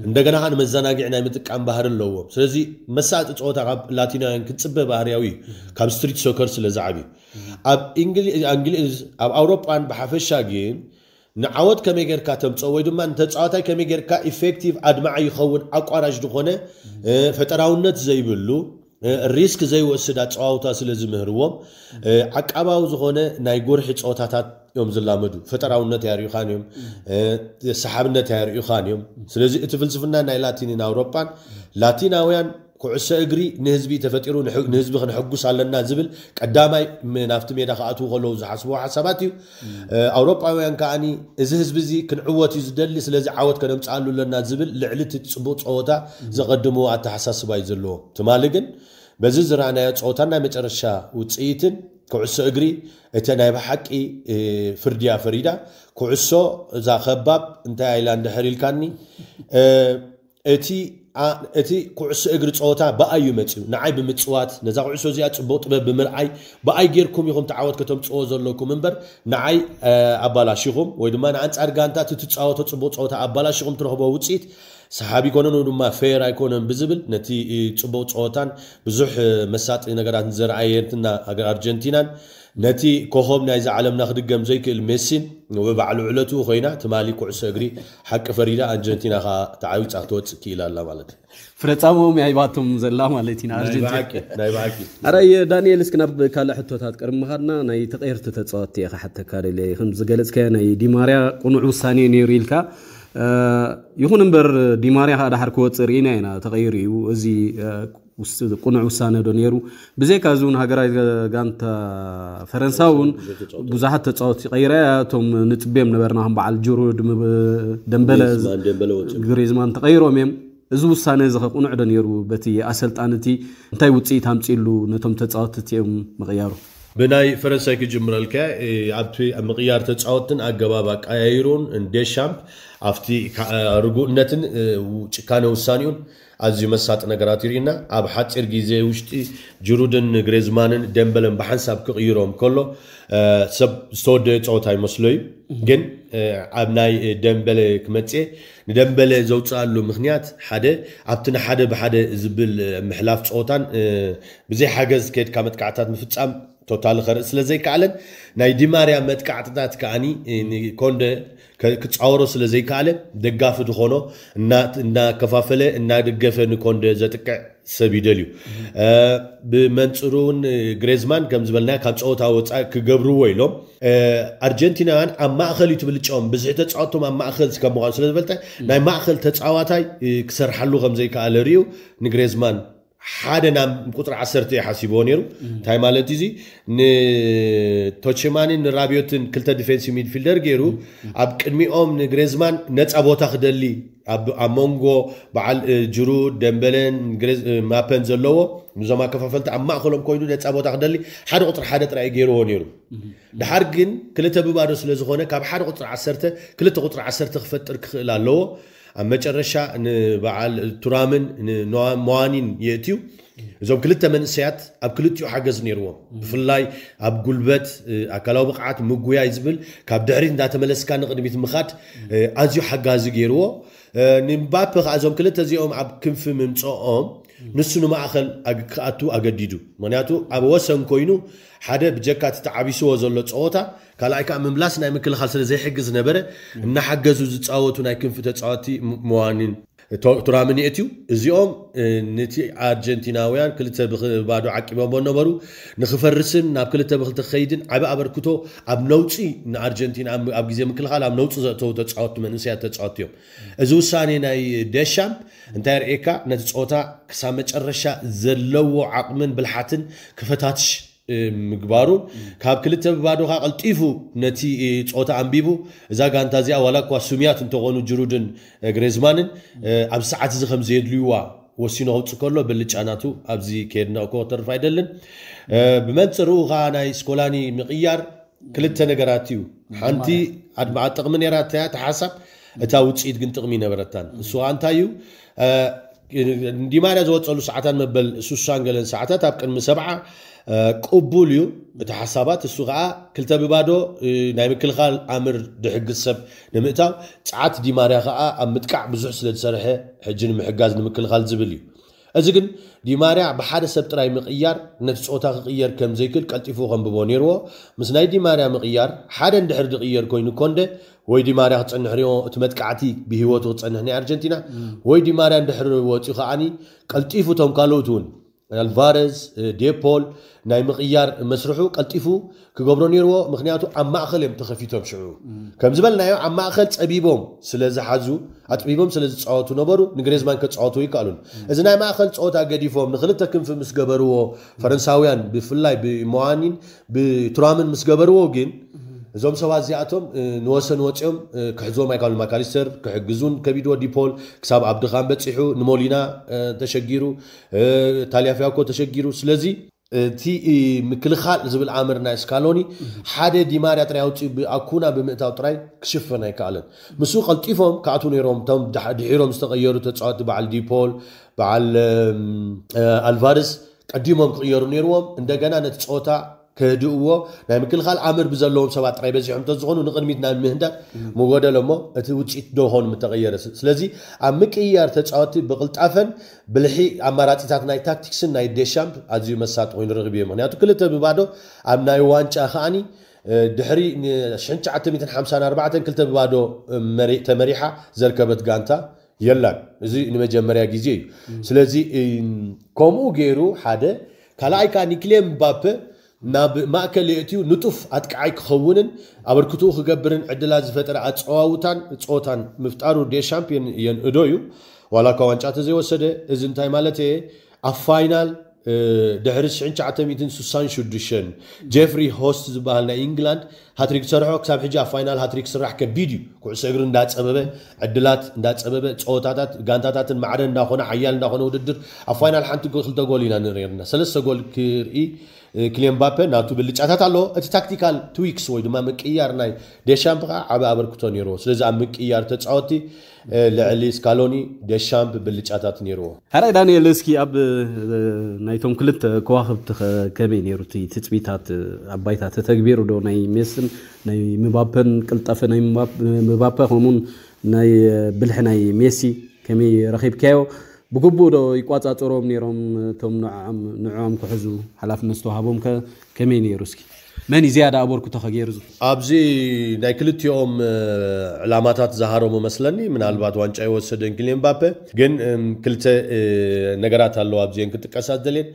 عندنا هان مزنا قعنا متك عم بحر اللوم سلزي مساعة تتعود أغب لاتيناويان كتسبة بحرياوي كاب ستريت سوكر سلز عابيو أب إنجلي إنجلي أب أوروبا بحافشة جين أه ንዓወት ከመይ ጌርካ ተምፅኦ ወይ ድማ ንተፃዋታይ ከመይ ጌርካ ኢፌክቲቭ ኣድማዕ ይኸውን ኣቋራሽ ዝኾነ ፈጠራውነት ዘይብሉ ሪስክ ዘይወስድ ኣፀዋውታ ስለ ዝምህርዎም ዓቃባዊ ዝኾነ ናይ ጎርሒ ፀወታታት እዮም ዝላመዱ ፈጠራውነት ያርእኻን እዮም ሰሓብነት ያርእኻን እዮም ስለዚ እቲ ፍልስፍና ናይ ላቲንን ኣውሮጳን ላቲናውያን كعسى اجري نهزبي تفتيرو نحق نهزبي خن حقوس على النازبل قدامي من افتمي يدا خاتو خلو زحسبو اوروبا وين كاني اذا هزبزي كن عوتي زدلي سلازي عوت كنم تسالو للنازبل لعلت تصبو صوتا زقدمو على تحساس باي زلو تمالكن بزز رانا صوتنا مترشا وتسيتن كعسى اجري اتنا بحقي فرديا فريدا كعسو زا خباب انت ايلاند حريل كاني اتي እቲ ኩዕሶ እግሪ ፀወታ ብኣይ እዩ መፅኡ ንዓይ ብምፅዋት ነዛ ኩዕሶ እዚኣ ፅቡቅ ጥበብ ብምርኣይ ብኣይ ጌርኩም ኢኹም ተዓወት ከተምፅዎ ዘለኩም እምበር ንዓይ ኣባላሽኹም ወይ ድማ ንኣንፃር ጋንታት እትፃወቶ ፅቡቅ ፀወታ ኣባላሽኹም ትረክቦ ውፅኢት ሰሓቢ ይኮነን ወይ ድማ ፌር ኣይኮነን ብዝብል ነቲ ፅቡቅ ፀወታን ብዙሕ መሳጢ ነገራት ዘረኣየትና ኣርጀንቲናን نتي كهوم نايز عالم ناخد الجمزي كل ميسي وبعلو علته خينا تمالي كوع سجري حق فريدة أرجنتينا خا تعاود تعطوت كيلا لا
مالت فرتامو ما يباتهم زلا مالتين أرجنتينا نايباكي نايباكي أري دانيال سكناب كلا حتى تذكر مهارنا ناي تغير تتصوت يا حتى كاري لي خمس جلس كان أي ماريا قنوع ثاني نيريلكا آه، يهون بر دي ماريا هذا حركوت سرينا هنا تغيري وزي آه، ውስጥ ቁኑዕ ውሳነ ዶ ነይሩ ብዘይካ እዚ እውን ሃገራዊ ጋንታ ፈረንሳ እውን ብዙሓት ተፃወቲ ቀይረ እቶም ንፅቤም ነበርና ከም በዓል ጆሮ ደንበለ ግሪዝማን ተቀይሮም እዮም እዚ ውሳነ እዚ ኸ ቁኑዕ ዶ ነይሩ በቲ ኣሰልጣን እቲ እንታይ ውፅኢት ኣምፂሉ ነቶም ተፃወትቲ እዮም ምቕያሩ
ብናይ ፈረንሳይ ክጅምር ኣልከ ኣብቲ ምቕያር ተፃወትን ኣገባብ ኣቀያይሩን ዴሻምፕ ኣብቲ ርጉእነትን ጭካነ ውሳኒኡን ኣዝዩ መሳጢ ነገራት ይርኢና ኣብ ሓፂር ግዜ ውሽጢ ጅሩድን ግሬዝማንን ደንበለን ብሓንሳብ ክቕይሮም ከሎ ሰብ ዝተወደየ ፀወታ ይመስሎ እዩ ግን ኣብ ናይ ደንበለ ክመፅእ ንደንበለ ዘውፅኣሉ ምክንያት ሓደ ኣብቲ ንሓደ ብሓደ ዝብል ምሕላፍ ፀወታን ብዘይ ሓገዝ ከድካ መጥካዕታት ምፍፃም ቶታል ከርኢ ስለ ዘይከኣለን ናይ ዲማርያ መጥቃዕትታት ከዓኒ ኮንደ ክፃወሮ ስለ ዘይከኣለ ደጋፊ ዝኾኖ እናከፋፈለ እናደገፈ ንኮንደ ዘጥቅዕ ሰብ ይደል እዩ ብመንፅሩ እውን ግሬዝማን ከም ዝበልና ካብ ፀወታ ወፃኢ ክገብርዎ ኢሎም ኣርጀንቲናውያን ኣብ ማእኸል እዩ ትብልጫዎም ብዝሒ ተፃወቶም ኣብ ማእኸል ከም ምኳኑ ስለዝፈልጠ ናይ ማእኸል ተፃዋታይ ክሰርሓሉ ከም ዘይከኣለ ርዩ ንግሬዝማን ሓደ ናብ ቁፅሪ ዓሰርተ ሓሲቦ ነይሩ እንታይ ማለት እዚ ንቶችማንን ንራብዮትን ክልተ ዲፌንሲ ሚድፊልደር ገይሩ ኣብ ቅድሚኦም ንግሬዝማን ነፃ ቦታ ክደሊ ኣብ መንጎ በዓል ጅሩ ደንበለን ማፐን ዘለዎ ምዞም ኣከፋፈልቲ ኣብ ማእከሎም ኮይኑ ነፃ ቦታ ክደሊ ሓደ ቁፅሪ ሓደ ጥራይ ገይርዎ ነይሩ ድሓር ግን ክልተ ብባዶ ስለዝኾነ ካብ ሓደ ቁፅሪ ዓሰርተ ክልተ ቁፅሪ ዓሰርተ ክፈጥር ክኽእል ኣለዎ ኣብ መጨረሻ ንበዓል ቱራምን መዋኒን የእትዩ እዞም ክልተ መንእሰያት ኣብ ክልቲኡ ሓገዝ ነይርዎም ብፍላይ ኣብ ጉልበት ኣካላዊ ብቕዓት ምጉያይ ዝብል ካብ ድሕሪት እንዳተመለስካ ንቅድሚት ምኻድ ኣዝዩ ሓጋዚ ገይርዎ ንምባፕ ከዓ እዞም ክልተ እዚኦም ኣብ ክንፊ ምምፅኦም ንሱ ንማእኸል ክኣቱ ኣገዲዱ ምክንያቱ ኣብ ወሰን ኮይኑ ሓደ ብጀካቲ ተዓቢስዎ ዘሎ ፀወታ ካልኣይ ከዓ ምምላስ ናይ ምክልኻል ስለ ዘይሕግዝ ነበረ እናሓገዙ ዝፃወቱ ናይ ክንፊ ተፃወቲ መዋኒን ቱራምን የእትዩ እዚኦም ነቲ ኣርጀንቲናውያን ክልተ ባዶ ዓቂቦሞ ነበሩ ንክፈርስን ናብ ክልተ ብክልተ ክኸይድን ዓበ ኣበርክቶ ኣብ ነውፂ ንኣርጀንቲና ኣብ ግዜ ምክልኻል ኣብ ነውፂ ዘእተዉ ተጫወቱ መንእስያት ተጫወቱ እዮም እዚ ውሳኔ ናይ ደሻም እንታይ ርኤካ ነቲ ፆታ ክሳብ መጨረሻ ዘለዎ ዓቕምን ብልሓትን ክፈታትሽ ምግባሩ ካብ ክልተ ብባዶኻ ቀልጢፉ ነቲ ፆታ ኣንቢቡ እዛ ጋንታ እዚኣ ዋላ እኳ ሱምያት እንተኾኑ ጅሩድን ግሬዝማንን ኣብ ሰዓት እዚ ከም ዘየድልይዋ ወሲኖ ክውፅእ ከሎ ብልጫ ናቱ ኣብዚ ከይድና እኮ ተርፍ ኣይደልን ብመንፅርኡ ከዓ ናይ ስኮላኒ ምቕያር ክልተ ነገራት እዩ ሓንቲ ኣድማዓ ጥቕሚ ነራ እታ ሓሳብ እታ ውፅኢት ግን ጥቕሚ ይነበረታን እሱ እንታይ እዩ ዲማርያ ዘወፀሉ ሰዓታት መበል 6 ገለን ሰዓታት ኣብ ቅድሚ ሰብዓ ቅቡል እዩ እቲ ሓሳባት እሱ ከዓ ክልተ ብባዶ ናይ ምክልኻል ኣምር ድሕግዝ ሰብ ንምእታው ፀዓት ዲማርያ ከዓ ኣብ ምጥቃዕ ብዙሕ ስለ ዝሰርሐ ሕጂ ንምሕጋዝ ንምክልኻል ዝብል እዩ እዚ ግን ዲማርያ ብሓደ ሰብ ጥራይ ምቕያር ነቲ ፆታ ክቕየር ከም ዘይክል ቀልጢፉ ከንብቦ ነይርዎ ምስ ናይ ዲማርያ ምቕያር ሓደ እንድሕር ዝቕየር ኮይኑ ኮንደ ወይ ዲማርያ ክፀንሕ ሪኦ እቲ መጥቃዕቲ ብሂወቱ ክፀንሕ ናይ ኣርጀንቲና ወይ ዲማርያ እንድሕር ወፂኡ ከዓኒ ቀልጢፉ እቶም ካልኦት እውን ኣልቫረዝ ዴፖል ናይ ምቕያር መስርሑ ቀልጢፉ ክገብሮ ነይርዎ ምክንያቱ ኣብ ማእኸል እዮም ተኸፊቶም ሽዑ ከም ዝበልናዮ ኣብ ማእኸል ፀቢቦም ስለዝሓዙ ኣጥቢቦም ስለዝፃወቱ ነበሩ ንግሬዝማን ከፃወቱ ይከኣሉን እዚ ናይ ማእኸል ፀወታ ገዲፎም ንክልተ ክንፊ ምስ ገበርዎ ፈረንሳውያን ብፍላይ ብሞዋኒን ብቱራምን ምስ ገበርዎ ግን እዞም ሰባት እዚኣቶም ንወሰን ወፂኦም ክሕዝቦም ኣይካሉ ማካሊስተር ክሕግዙን ከቢድዎ ዲፖል ክሳብ ዓብድኻን በፂሑ ንሞሊና ተሸጊሩ ታልያፍያኮ ተሸጊሩ ስለዚ እቲ ምክልኻል ዝብል ዓምር ናይ ስካሎኒ ሓደ ዲማርያ ጥራይ ኣውፅኡ ብኣኩና ብምእታው ጥራይ ክሽፈን ኣይከኣለን ምስኡ ቀልጢፎም ክኣቱ ነይሮም እቶም ድሒሮም ዝተቐየሩ ተፃወቲ በዓል ዲፖል በዓል ኣልቫርስ ቀዲሞም ክቕየሩ ነይርዎም እንደገና ነቲ ፀወታ ከህድእዎ ናይ ምክልኻል ዓመድ ብዘለዎም ሰባት ጥራይ በዚሖም እንተዝኾኑ ንቕድሚት ናይ ምህንዳር መጎደሎ እሞ እቲ ውፅኢት ደሆን ምተቐየረ ስለዚ ኣብ ምቅያር ተጫወቲ ብቕልጣፈን ብልሒ ኣማራፂታት ናይ ታክቲክስን ናይ ዴሻምፕ ኣዝዩ መሳጢ ኮይኑ ረኽብ እዮ ምክንያቱ ክልተ ብባዶ ኣብ ናይ ዋንጫ ከዓኒ ድሕሪ 1954 ክልተ ብባዶ ተመሪሓ ዘርከበት ጋንታ የላን እዚ ንመጀመርያ ግዜ እዩ ስለዚ ከምኡ ገይሩ ሓደ ካልኣይ ከዓ ኒክሌ ምባፔ ناب ماكل يأتيو نطف أتكعيك خونن أبر كتو خجبرن عدل هذا الفترة أتصوتان أتصوتان مفتارو دي شامبيون ين أدويو ولا كوان شات زي وسده إذن تاي مالته أفاينال دهرش عن شات ميتين سوسان شودريشن جيفري هوست زبالنا إنجلاند هاتريك صراحة كسب حجة أفاينال هاتريك صراحة كبيديو كل سعرن دات أبى عدلات دات أبى أتصوتات غانتات المعرن نخونا عيال نخونا ودر أفاينال حنتي قلت قولي نانريرنا سلسة قول كيري كليم بابي ناتو باللي تشاتات على اتي تاكتيكال تويكس وي دوما مك ايار ناي ديشامب غا عبا عبر كتوني رو سلزا مك ايار تتعوتي لعلي سكالوني ديشامب باللي تشاتات نيرو
هرا داني لسكي اب نايتوم كلت كواخب كمي نيرو تي ابايتات تتكبير ودو ناي ميسن ناي مبابن كلتاف ناي مباب همون ناي بلح ناي ميسي كمي رخيب كاو ብግቡእ ዶ ይቋፃፀሮም ነይሮም እቶም ንዕኦም ክሕዙ ሓላፍነት ዝተዋሃቦም ከመይ ነይሩ እስኪ መን ዝያዳ ኣበርክቶ ከገይሩ
ኣብዚ ናይ ክልቲኦም ዕላማታት ዝሃሮም መስለኒ ምናልባት ዋንጫ ይወሰደን ክልን ምባፔ ግን ክልተ ነገራት ኣለዎ ኣብዚአን ክጥቀሳት ዘልየን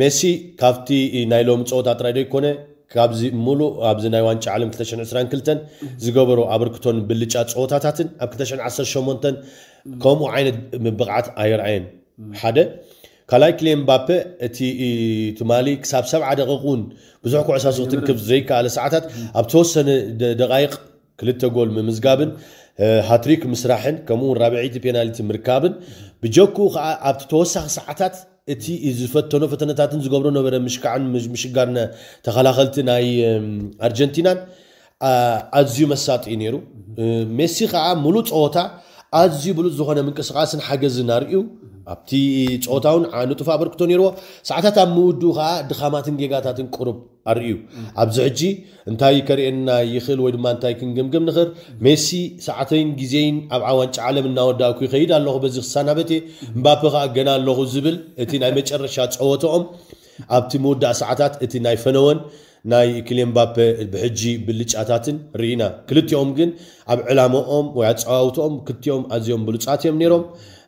ሜሲ ካብቲ ናይ ሎም ፀወታ ጥራይ ዶ ይኮነ ካብዚ ሙሉእ ኣብዚ ናይ ዋንጫ ዓለም 222 ዝገበሩ ኣበርክቶን ብልጫ ፀወታታትን ኣብ 218 ከምኡ ዓይነት ምብቕዓት ኣየርኣየን ሓደ ካልኣይ ክሌን ምባፔ እቲ ትማሊ ክሳብ ሰብዓ ደቂቁን ብዙሕ ኩዕሳ ስክትን ክብ ዘይከኣለ ሰዓታት ኣብ ተወሰነ ደቃይቕ ክልተ ጎል ምምዝጋብን ሃትሪክ ምስራሕን ከምኡውን ራብዒቲ ፔናልቲ ምርካብን ብጀክኡ ከዓ ኣብቲ ተወሳኺ ሰዓታት እቲ ዝፈተኖ ፈተነታትን ዝገብሮ ነበረ ምሽካዕን ምሽጋርነ ተኸላኸልቲ ናይ ኣርጀንቲናን ኣዝዩ መሳጢ እዩ ነይሩ ሜሲ ከዓ ሙሉእ ፀወታ ኣዝዩ ብሉፅ ዝኾነ ምንቅስቃስን ሓገዝን ኣርእዩ ኣብቲ ፆታውን ዓንጡፍ ኣበርክቶ ነይርዎ ሰዓታት ኣብ ምውድኡ ከዓ ድኻማትን ጌጋታትን ቁሩብ ኣርእዩ ኣብዚ ሕጂ እንታይ ከርእየና ይኽእል ወይ ድማ እንታይ ክንግምግም ንኽእል ሜሲ ሰዓተይን ግዜይን ኣብ ዓዋንጫ ዓለም እናወዳኩ ይኸይድ ኣለኹ በዚ ክሳናበቴ እምባፔ ከዓ ገና ኣለኹ ዝብል እቲ ናይ መጨረሻ ፀወተኦም ኣብቲ ምውዳእ ሰዓታት እቲ ናይ ፈነወን ናይ ክልኤን ባፔ ብሕጂ ብልጫታትን ርኢና ክልቲኦም ግን ኣብ ዕላሞኦም ወይ ኣፀዋውትኦም ክልቲኦም ኣዝዮም ብሉፃት እዮም ነይሮም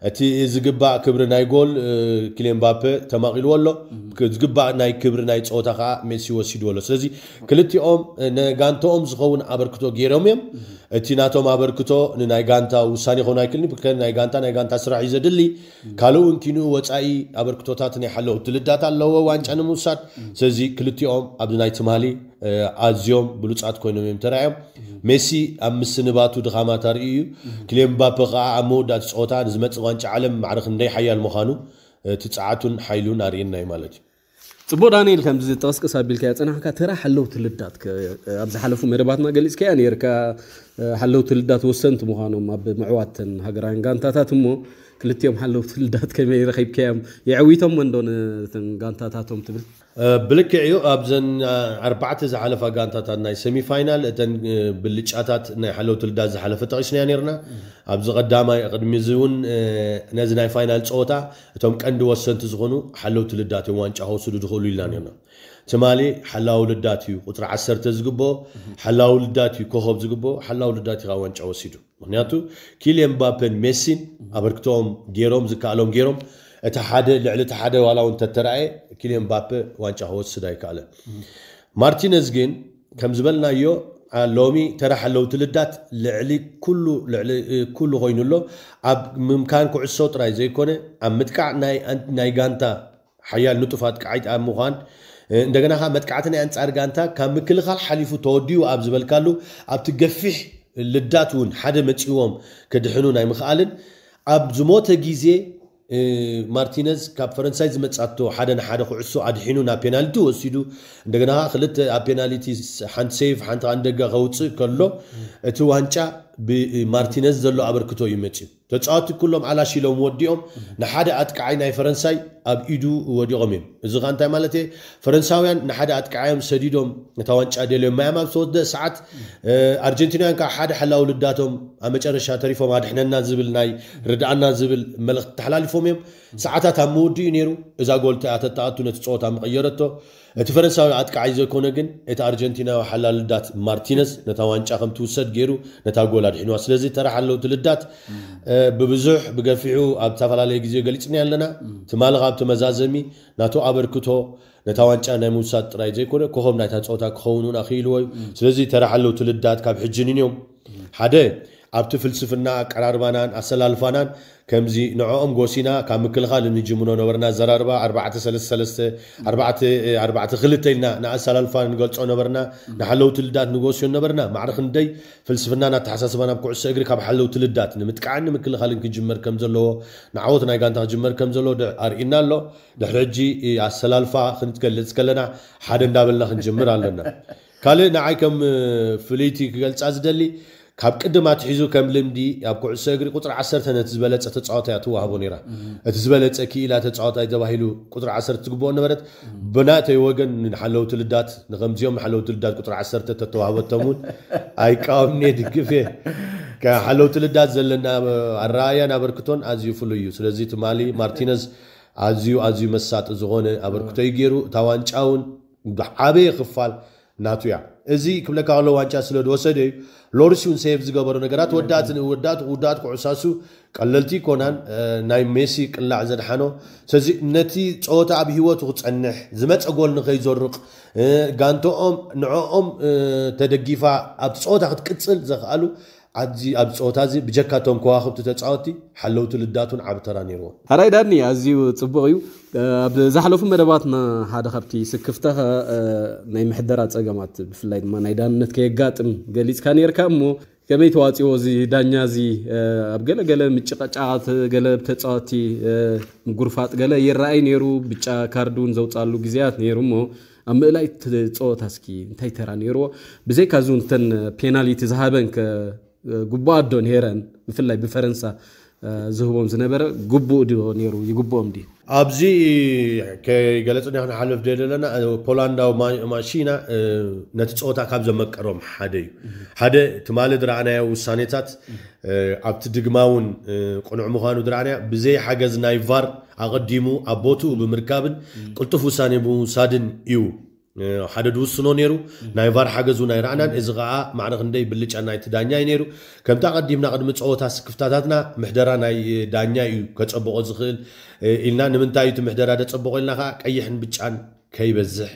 እቲ ዝግባእ ክብሪ ናይ ጎል ክሊን ባፔ ተማቂልዎ ኣሎ ዝግባእ ናይ ክብሪ ናይ ፀወታ ከዓ ሜሲ ወሲድዎ ኣሎ ስለዚ ክልቲኦም ንጋንተኦም ዝኸውን ኣበርክቶ ገይሮም እዮም እቲ ናቶም ኣበርክቶ ንናይ ጋንታ ውሳኔ ይኮኑ ኣይክልኒ ናይ ጋንታ ናይ ጋንታ ስራሕ እዩ ዘድሊ ካልእ እውን ኪንኡ ወፃኢ ኣበርክቶታት ናይ ሓለውቲ ልዳት ኣለዎ ዋንጫ ንምውሳድ ስለዚ ክልቲኦም ኣብዚ ናይ ትማሊ ኣዝዮም ብሉፃት ኮይኖም እዮም ተራእዮም ሜሲ ኣብ ምስንባቱ ድኻማ ተርኢ እዩ ክሌምባፔ ከዓ ኣብ መወዳእቲ ፀወታ ንዝመፅእ ዋንጫ ዓለም ማዕርክ እንደይ
ሓያል ምዃኑ ትፅዓቱን ሓይሉን ኣርእየና እዩ ማለት እዩ ፅቡቅ ዳንኤል ከምዚ ተቐስቀስ ኣቢልካ ፅናሕካ ተራ ሓለውቲ ልዳት ኣብ ዝሓለፉ መደባትና ገሊፅካ እያ ነርካ ሓለውቲ ልዳት ወሰንቲ ምዃኖም ኣብ ምዕዋትን ሃገራን ጋንታታት እሞ كلت يوم حلو في الدات كم يرخيب كام يعويتهم من دون تنقانتا تاتهم تبل
بلك عيو أبزن أربعة زحلة فقانتا ناي سيمي فاينال تن بلش أتات ناي حلو تلدا زحلة فتعيش نيانيرنا أبز قدامة قد ميزون نازل ناي فاينال صوتا تهم كان دوا سنتز غنو حلو تلدا تيوان تشاهو سدو دخولو لانيرنا تمالي حلا ولداتي قطر عسر تزقبو حلا ولداتي كهوب زقبو حلا ولداتي غوان تعوسيدو مهنياتو كيليان مبابن ميسين أبركتهم جيروم زكالهم جيروم እቲ ሓደ ልዕሊ እቲ ሓደ ዋላ እውን ተተረኣየ ኪልዮን ባፔ ዋንጫ ክወስድ ኣይከኣለን ማርቲነዝ ግን ከም ዝበልናዮ ሎሚ ተራ ሓለውቲ ልዳት ልዕሊ ኩሉ ኮይኑሎ ኣብ ምምካን ኩዕሶ ጥራይ ዘይኮነ ኣብ ምጥቃዕ ናይ ጋንታ ሓያል ንጡፋት ቃዓይት ኣብ ምዃን እንደገና ከዓ መጥቃዕቲ ናይ ኣንፃር ጋንታ ካብ ምክልኻል ሓሊፉ ተወዲዩ ኣብ ዝበልካሉ ኣብቲ ገፊሕ ልዳት እውን ሓደ መፂዎም ክድሕኑ ናይ ምክኣልን ኣብ ዝሞተ ግዜ ማርቲነዝ ካብ ፈረንሳይ ዝመፃቶ ሓደ ንሓደ ክዕሶ ኣድሒኑ ናብ ፔናልቲ ወሲዱ እንደገና ከዓ ክልተ ኣብ ፔናልቲ ሓንቲ ሰይፍ ሓንቲ ንደጋ ከውፅእ ከሎ እቲ ዋንጫ ብማርቲነዝ ዘሎ ኣበርክቶ እዩ መፅኡ ተፃወቲ ኩሎም ኣላሽሎም ወዲኦም ንሓደ ኣጥቃዓይ ናይ ፈረንሳይ ኣብ ኢዱ ወዲቖም እዮም እዚ ኸ እንታይ ማለት እየ ፈረንሳውያን ንሓደ ኣጥቃዓዮም ሰዲዶም እታ ዋንጫ ደልዮም ማያም ኣብ ዝተወደ ሰዓት ኣርጀንቲናውያን ካብ ሓደ ሓላዊ ልዳቶም ኣብ መጨረሻ ተሪፎም ኣድሕነና ዝብል ናይ ርድኣና ዝብል መልእኽቲ ተሓላሊፎም እዮም ሰዓታት ኣብ መወዲኡ ነይሩ እዛ ጎልቲ ኣተ ተኣቱ ነቲ ፀወታ መቐየረቶ እቲ ፈረንሳዊ ኣጥቃዓይ ዘይኮነ ግን እቲ ኣርጀንቲናዊ ሓላልዳት ማርቲነስ ነታ ዋንጫ ከም ትውሰድ ገይሩ ነታ ጎል ኣድሒንዋ ስለዚ ተራሕ ኣለውቲ ልዳት ብብዙሕ ብገፊዑ ኣብ ዝተፈላለየ ግዜ ገሊፅና ኣለና ትማሊ ካብ ተመዛዘሚ ናቶ ኣበርክቶ ነታ ዋንጫ ናይ ምውሳድ ጥራይ ዘይኮነ ኮኸም ናይታ ፀወታ ክኸውን እውን ኣኽኢልዎ እዩ ስለዚ ተራሕ ኣለውቲ ልዳት ካብ ሕጅንን እዮም ሓደ ኣብቲ ፍልስፍና ኣቀራርባናን ኣሰላልፋናን ከምዚ ንዕኦም ጎሲና ካብ ምክልኻል እንጅምኖ ነበርና ዘራርባ 432 ኢልና ንኣሰላልፋ ንገልፆ ነበርና ንሓለውቲ ልዳት ንጎስዮ ነበርና ማዕርክ ንደይ ፍልስፍናን ኣተሓሳስባን ኣብ ኩዕሶ እግሪ ካብ ሓለውቲ ልዳት ንምጥቃዕን ምክልኻልን ክጅመር ከም ዘለዎ ንዓወት ናይ ጋንታ ክጅመር ከም ዘለዎ ኣርኢና ኣሎ ድሕሪ ሕጂ ኣሰላልፋ ክንትገልፅ ከለና ሓደ እንዳበልና ክንጅምር ኣለና ካልእ ንዓይ ከም ፍልይቲ ክገልፃ ዝደሊ كاب قدما تحيزو كم لمدي ياب كوع سغري قطر 10 تنتزبلت تتصاوت يا توهبو نيره تزبلت اكي لا تتصاوت اي دباهيلو قطر 10 تغبو نبرت بنات اي نحلو تلدات نغمزيوم حلو تلدات قطر 10 تتوهبو تمون اي قام ني دغفي كا تلدات زلنا الرايا نبركتون ازيو فلويو سلازي تمالي مارتينيز ازيو ازيو مسات زغونه ابركتو يغيرو تاوان چاون عابي خفال ناتويا ازي كبل كارلو وانشا سلود وسدي لورسيون سيفز قبرو نقرات ودات ودات ودات كعساسو قللتي كونان ناي ميسي قلع زدحانو سزي نتي تصوتا اب هيوتو تصنح زمت اقول نخي زرق غانتو ام نعو ام تدقيفا اب تصوتا ኣብዚ ኣብ ፀወታ
እዚ ብጀካቶም ከዋክብቲ ተፃወቲ ሓለውቲ ልዳቱን ዓብተራ ነይርዎ ነይርዎም ኣራይ ዳኒ ኣዝዩ ፅቡቅ እዩ ኣብ ዝሓለፉ መደባትና ሓደ ካብቲ ስክፍተ ናይ ምሕደራ ፀገማት ብፍላይ ድማ ናይ ዳንነት ከየጋጥም ገሊፅካ ነርካ እሞ ከመይ ተዋፅዎ እዚ ዳኛ እዚ ኣብ ገለገለ ምጭቅጫቃት ገለ ተፃወቲ ምጉርፋጥ ገለ ይረኣይ ነይሩ ብጫ ካርድ እውን ዘውፃሉ ግዜያት ነይሩ ሞ ኣብ ምእላይ ፀወታ እስኪ እንታይ ተራ ነይርዎ ብዘይካ ዚ ተን ፔናልቲ ዝሃበን ጉቡእ ኣዶን ሄረን ብፍላይ ብፈረንሳ ዝህቦም ዝነበረ ጉቡእ ድዮ ነይሩ ይግብኦም ዲ ኣብዚ ከይገለፅና ይኹን ሓልፍ ደ ዘለና ፖላንዳዊ
ማሽና ነቲ ፀወታ ካብ ዘመቀሮም ሓደ እዩ ሓደ ትማሊ ድረኣናዮ ውሳኔታት ኣብቲ ድግማ እውን ቁኑዕ ምዃኑ ድረኣናዮ ብዘይ ሓገዝ ናይ ቫር ኣቐዲሙ ኣብ ቦትኡ ብምርካብን ቅልጡፍ ውሳኔ ብምውሳድን እዩ ሓደ ድውስኖ ነይሩ ናይ ቫር ሓገዙ ናይ ረእናን እዚ ከዓ ማዕነ ክንደይ ብልጫ ናይ እቲ ዳኛ እዩ ነይሩ ከምታ ቀዲምና ቅድሚ ፀወታ ስክፍታታትና ምሕደራ ናይ ዳኛ እዩ ከፀብቆ ዝኽእል ኢልና ንምንታይ እዩ እቲ ምሕደራ ደፀብቆ ኢልና ከዓ ቀይሕን ብጫን ከይበዝሕ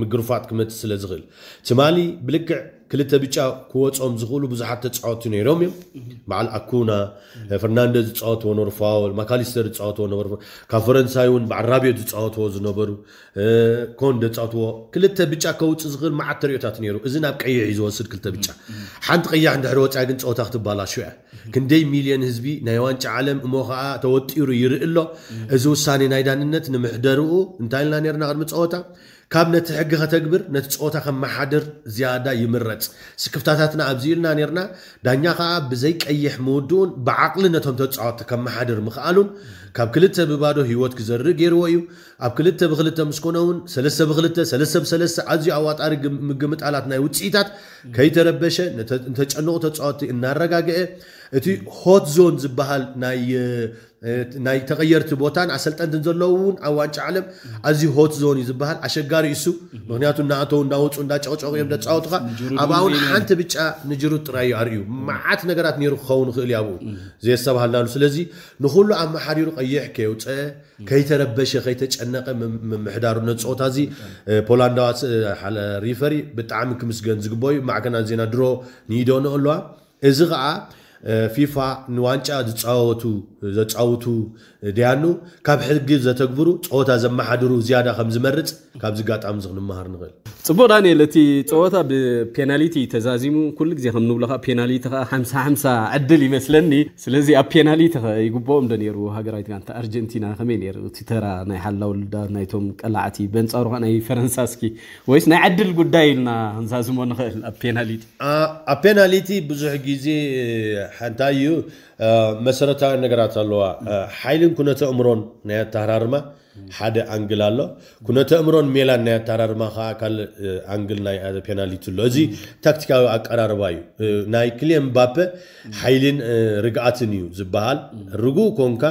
ምግርፋጥ ክመት ስለ ዝኽእል ትማሊ ብልክዕ ክልተ ብጫ ክወፅኦም ዝኽእሉ ብዙሓት ተፃወቲ ነይሮም እዮም በዓል ኣኩና ፈርናንደዝ ዝፃወትዎ ነበሩ ፋውል ማካሊስተር ዝፃወትዎ ነበሩ ካብ ፈረንሳይ እውን በዓል ራብዮት ዝፃወትዎ ዝነበሩ ኮንደ ዝፃወትዎ ክልተ ብጫ ከውፅእ ዝኽእል መዓት ተሪኦታት ነይሩ እዚ ናብ ቀይሕ እዩ ዝወስድ ክልተ ብጫ ሓንቲ ቀያሕ እንድሕር ወፃያ ግን ፀወታ ክትባላሹ እያ ክንደይ ሚልዮን ህዝቢ ናይ ዋንጫ ዓለም እሞ ከዓ ተወጢሩ ይርኢ ኣሎ እዚ ውሳኔ ናይ ዳንነት ንምሕደርኡ እንታይ ኢልና ነርና ቅድሚ ፀወታ ካብ ነቲ ሕጊ ከተግብር ነቲ ፀወታ ከመሓድር ዝያዳ ይምረፅ ስክፍታታትና ኣብዚ ኢልና ነርና ዳኛ ከዓ ብዘይቀይሕ ምውድኡን ብዓቕሊ ነቶም ተፃወቲ ከመሓድር ምኽኣሉን ካብ ክልተ ብባዶ ህይወት ክዘሪ ገይርዎ እዩ ኣብ ክልተ ብክልተ ምስ ኮነውን ሰለስተ ብክልተ ሰለስተ ብሰለስተ ኣዝዩ ኣዋጣሪ ምግምጣላት ናይ ውፅኢታት ከይተረበሸ እንተጨንቁ ተፃወቲ እናረጋግአ እቲ ሆት ዞን ዝበሃል ናይ ተቀየርቲ ቦታን ኣሰልጠንትን ዘለዎ እውን ኣብ ዋንጫ ዓለም ኣዝዩ ሆት ዞን እዩ ዝበሃል ኣሸጋሪ እሱ ምክንያቱ እናኣተው እናወፁ እንዳጨቅጨቁ እዮም ዳፃወቱካ ኣብኣ እውን ሓንቲ ብጫ ንጅሩ ጥራይ እዩ ኣርእዩ መዓት ነገራት ነይሩ ክኸውን ክእል እዩ ኣብኡ ዘየሰብሃልናሉ ስለዚ ንኩሉ ኣመሓሪሩ ከይቀይሕ ከየውፅአ ከይተረበሸ ከይተጨነቐ ምምሕዳሩ ነፀወታ እዚ ፖላንዳዋ ሪፈሪ ብጣዕሚ ክምስገን ዝግበኦ እዩ ማዕከና ዜና ድሮ ንኢደንኦ ኣለዋ እዚ ከዓ ፊፋ ንዋንጫ ዝፀዋወቱ ዘፃውቱ ድያኑ
ካብ ሕጊ ዘተግብሩ ፀወታ ዘመሓድሩ ዝያዳ ከም ዝመርፅ ካብ ዝጋጣሚ ዚ ክንምሃር ንኽእል ፅቡቅ ዳንኤል እቲ ፀወታ ብፔናሊቲ ተዛዚሙ ኩሉ ግዜ ከም ንብለካ ፔናሊቲ ከ ሓምሳ ሓምሳ ዕድል ይመስለኒ ስለዚ ኣብ ፔናሊቲ ይግብኦም ዶ ነይሩ ሃገራዊት ጋንታ ኣርጀንቲና ከመይ ነይሩ እቲ ተራ ናይ ሓላው ልዳ ናይቶም ቀላዕቲ በንፃሩ ከ ናይ ፈረንሳ እስኪ ወይስ ናይ ዕድል ጉዳይ ኢልና ክንዛዝሞ ንኽእል ኣብ ፔናሊቲ ኣብ ፔናሊቲ ብዙሕ ግዜ
ሓንታይ እዩ መሰረታዊ ነገራት ኣለዋ ሓይልን ኩነተ እምሮን ናይ ኣተሃራርማ ሓደ ኣንግል ኣሎ ኩነተ እምሮን ሜላን ናይ ኣተሃራርማ ከዓ ካልእ ኣንግል ናይ ፔናልቲ ኣሎ እዚ ታክቲካዊ ኣቀራርባ እዩ ናይ ክልኤን ምባፔ ሓይልን ርግኣትን እዩ ዝበሃል ርጉእ ኮንካ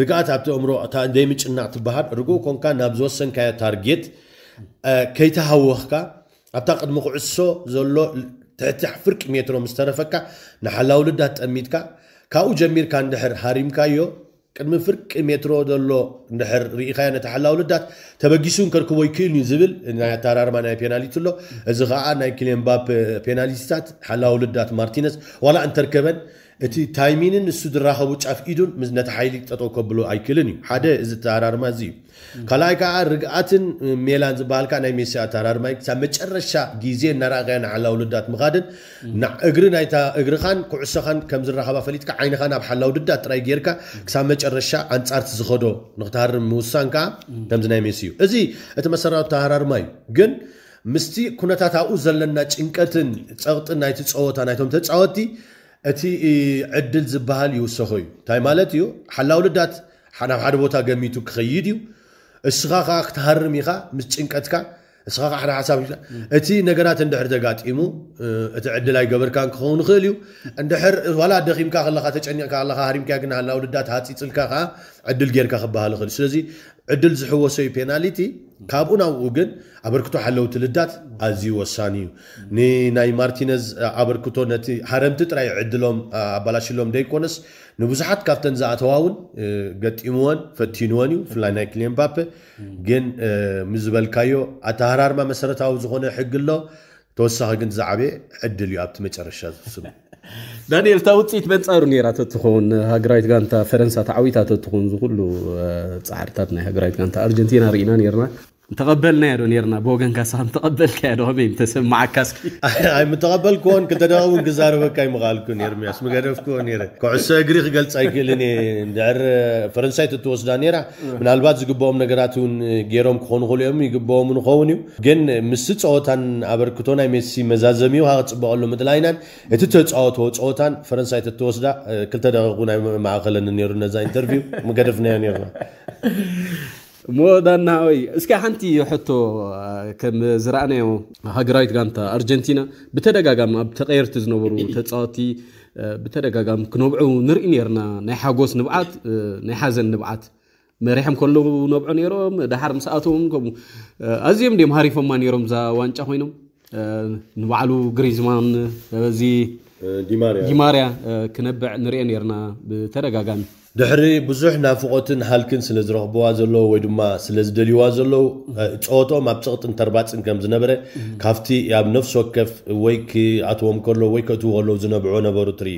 ርግኣት ኣብቲ እምሮ ዘይምጭናዕ ትበሃል ርጉእ ኮንካ ናብ ዝወሰንካዮ ታርጌት ከይተሃወኽካ ኣብታ ቅድሚ ኩዕሶ ዘሎ ትሕቲ ፍርቂ ሜትሮ ምስ ተረፈካ ንሓላውልዳት ጠሚትካ ካብኡ ጀሚርካ እንድሕር ሃሪምካዮ ቅድሚ ፍርቂ ሜትሮ ዘሎ እንድሕር ርኢኻዮ ነቲ ሓላው ልዳት ተበጊሱ ከርክቦ ይክእልን እዩ ዝብል ናይ ኣተራርማ ናይ ፔናልቲ ኣሎ እዚ ከዓ ናይ ኪልምባፕ ፔናልቲታት ሓላው ልዳት ማርቲነስ ዋላ እንተርከበን እቲ ታይሚንን ንሱ ዝራኸቡ ጫፍ ኢዱን ነቲ ሓይሊ ጠጠው ከብሎ ኣይክልን እዩ ሓደ እዚ ተራርማ እዚ እዩ ካልኣይ ከዓ ርግኣትን ሜላን ዝበሃልካ ናይ ሜስያ ተራርማ ኣተራርማ ክሳብ መጨረሻ ግዜ እናረእኸያ ንዓላ ውልዳት ምኻድን እግሪ ናይታ እግርኻን ኩዕሶኻን ከም ዝራኸባ ፈሊጥካ ዓይንኻ ናብ ሓላ ውድዳት ጥራይ ጌርካ ክሳብ መጨረሻ ኣንፃርቲ ዝኸዶ ንክትሃርም ምውሳን ከዓ ከምዚ ናይ ሜስ እዩ እዚ እቲ መሰረቱ ተራርማ እዩ ግን ምስቲ ኩነታት ኣብኡ ዘለና ጭንቀትን ፀቕጥን ናይቲ ፀወታ ናይቶም ተፃወቲ እቲ ዕድል ዝበሃል ይውሰኮ እዩ እንታይ ማለት እዩ ሓላው ልዳት ናብ ሓደ ቦታ ገሚቱ ክኸይድ እዩ እስኻ ከዓ ክትሃርም ኢኻ ምስ ጭንቀትካ እስኻ ከዓ ሓደ ሓሳብ እቲ ነገራት እንድሕር ተጋጢሙ እቲ ዕድል ኣይገበርካ ክኸውን ይኽእል እዩ እንድሕር ዋላ ደኺምካ ከለካ ተጨኒቕካ ከለካ ሃሪምካ ግን ሃላው ልዳት ሃፂፅልካ ከዓ ዕድል ጌርካ ክበሃል ይኽእል እዩ ስለዚ ዕድል ዝሕወሶ እዩ ፔናልቲ ካብኡ ናብኡ ግን ኣበርክቶ ሓለው ትልዳት ኣዝዩ ወሳኒ እዩ ንናይ ማርቲነዝ ኣበርክቶ ነቲ ሃረምቲ ጥራይ ዕድሎም ኣባላሽሎም ደይኮነስ ንብዙሓት ካብተን ዝኣተዋ ውን ገጢምዎን ፈቲንዎን እዩ ብፍላይ ናይ ክልን ባፔ ግን ምስ ዝበልካዮ ኣተሃራርማ መሰረታዊ ዝኾነ ሕግ ኣሎ ተወሳኺ ግን ዝዓበየ ዕድል እዩ ኣብቲ መጨረሻ ዝስሙ
ዳንኤል እታ ውፅኢት በንፃሩ ነራ ተትኸውን ሃገራዊት ጋንታ ፈረንሳ ተዓዊታ ተትኸውን ዝኩሉ ፃዕርታት ናይ ሃገራዊት ጋንታ ኣርጀንቲና ርኢና ነርና تقبلنا يا رونيرنا بوغن كاسان تقبل كادو همين تسمع كاسكي *laughs* اي متقبل كون كنت داون جزار بكاي مغال كون يرمي
اسم غرف كون ير كعسا غريخ قال سايكلني دار آه، فرنساي تتوسدا نيرا آه. من البات زغبوم نغراتون غيروم آه، كون خوليوم يغبوم نخونيو جن مس ጾታን አበርክቶ ናይ ሜሲ መዛዘሚኡ ሃ ፅበቀሉ ምድላይናን እቲ ተፃወቶ ፆታን ፈረንሳይ ተተወስዳ ክልተ ደቂቁ ናይ ማእኸለኒ ነይሩ ነዛ ኢንተርቪው ምገደፍናዮ
ሞዳና ወይ እስኪ ሓንቲ ሕቶ ከም ዝረኣናዮ ሃገራዊት ጋንታ ኣርጀንቲና ብተደጋጋሚ ኣብ ተቀየርቲ ዝነበሩ ተፃወቲ ብተደጋጋሚ ክነብዑ ንርኢ ነርና ናይ ሓጎስ ንብዓት ናይ ሓዘን ንብዓት መሪሖም ከለዉ ነብዑ ነይሮም ድሓር ምስኣቶም ከምኡ ኣዝዮም ድዮም ሃሪፎማ ነይሮም እዛ ዋንጫ ኮይኖም ንባዕሉ ግሪዝማን በዚ ዲማርያ ክነብዕ ንሪኦ ነርና ብተደጋጋሚ ድሕሪ ብዙሕ ናፍቆትን ሃልክን ስለ
ዝረኽብዋ ዘለዉ ወይ ድማ ስለ ዝደልይዋ ዘለዉ ፀወቶም ኣብ ፀቕጥን ተርባፅን ከም ዝነበረ ካብቲ ኣብ ነፍሲ ወከፍ ወይ ክኣትዎም ከሎ ወይ ከእትዉ ከለዉ ዝነብዑ ነበሩ ትርኢ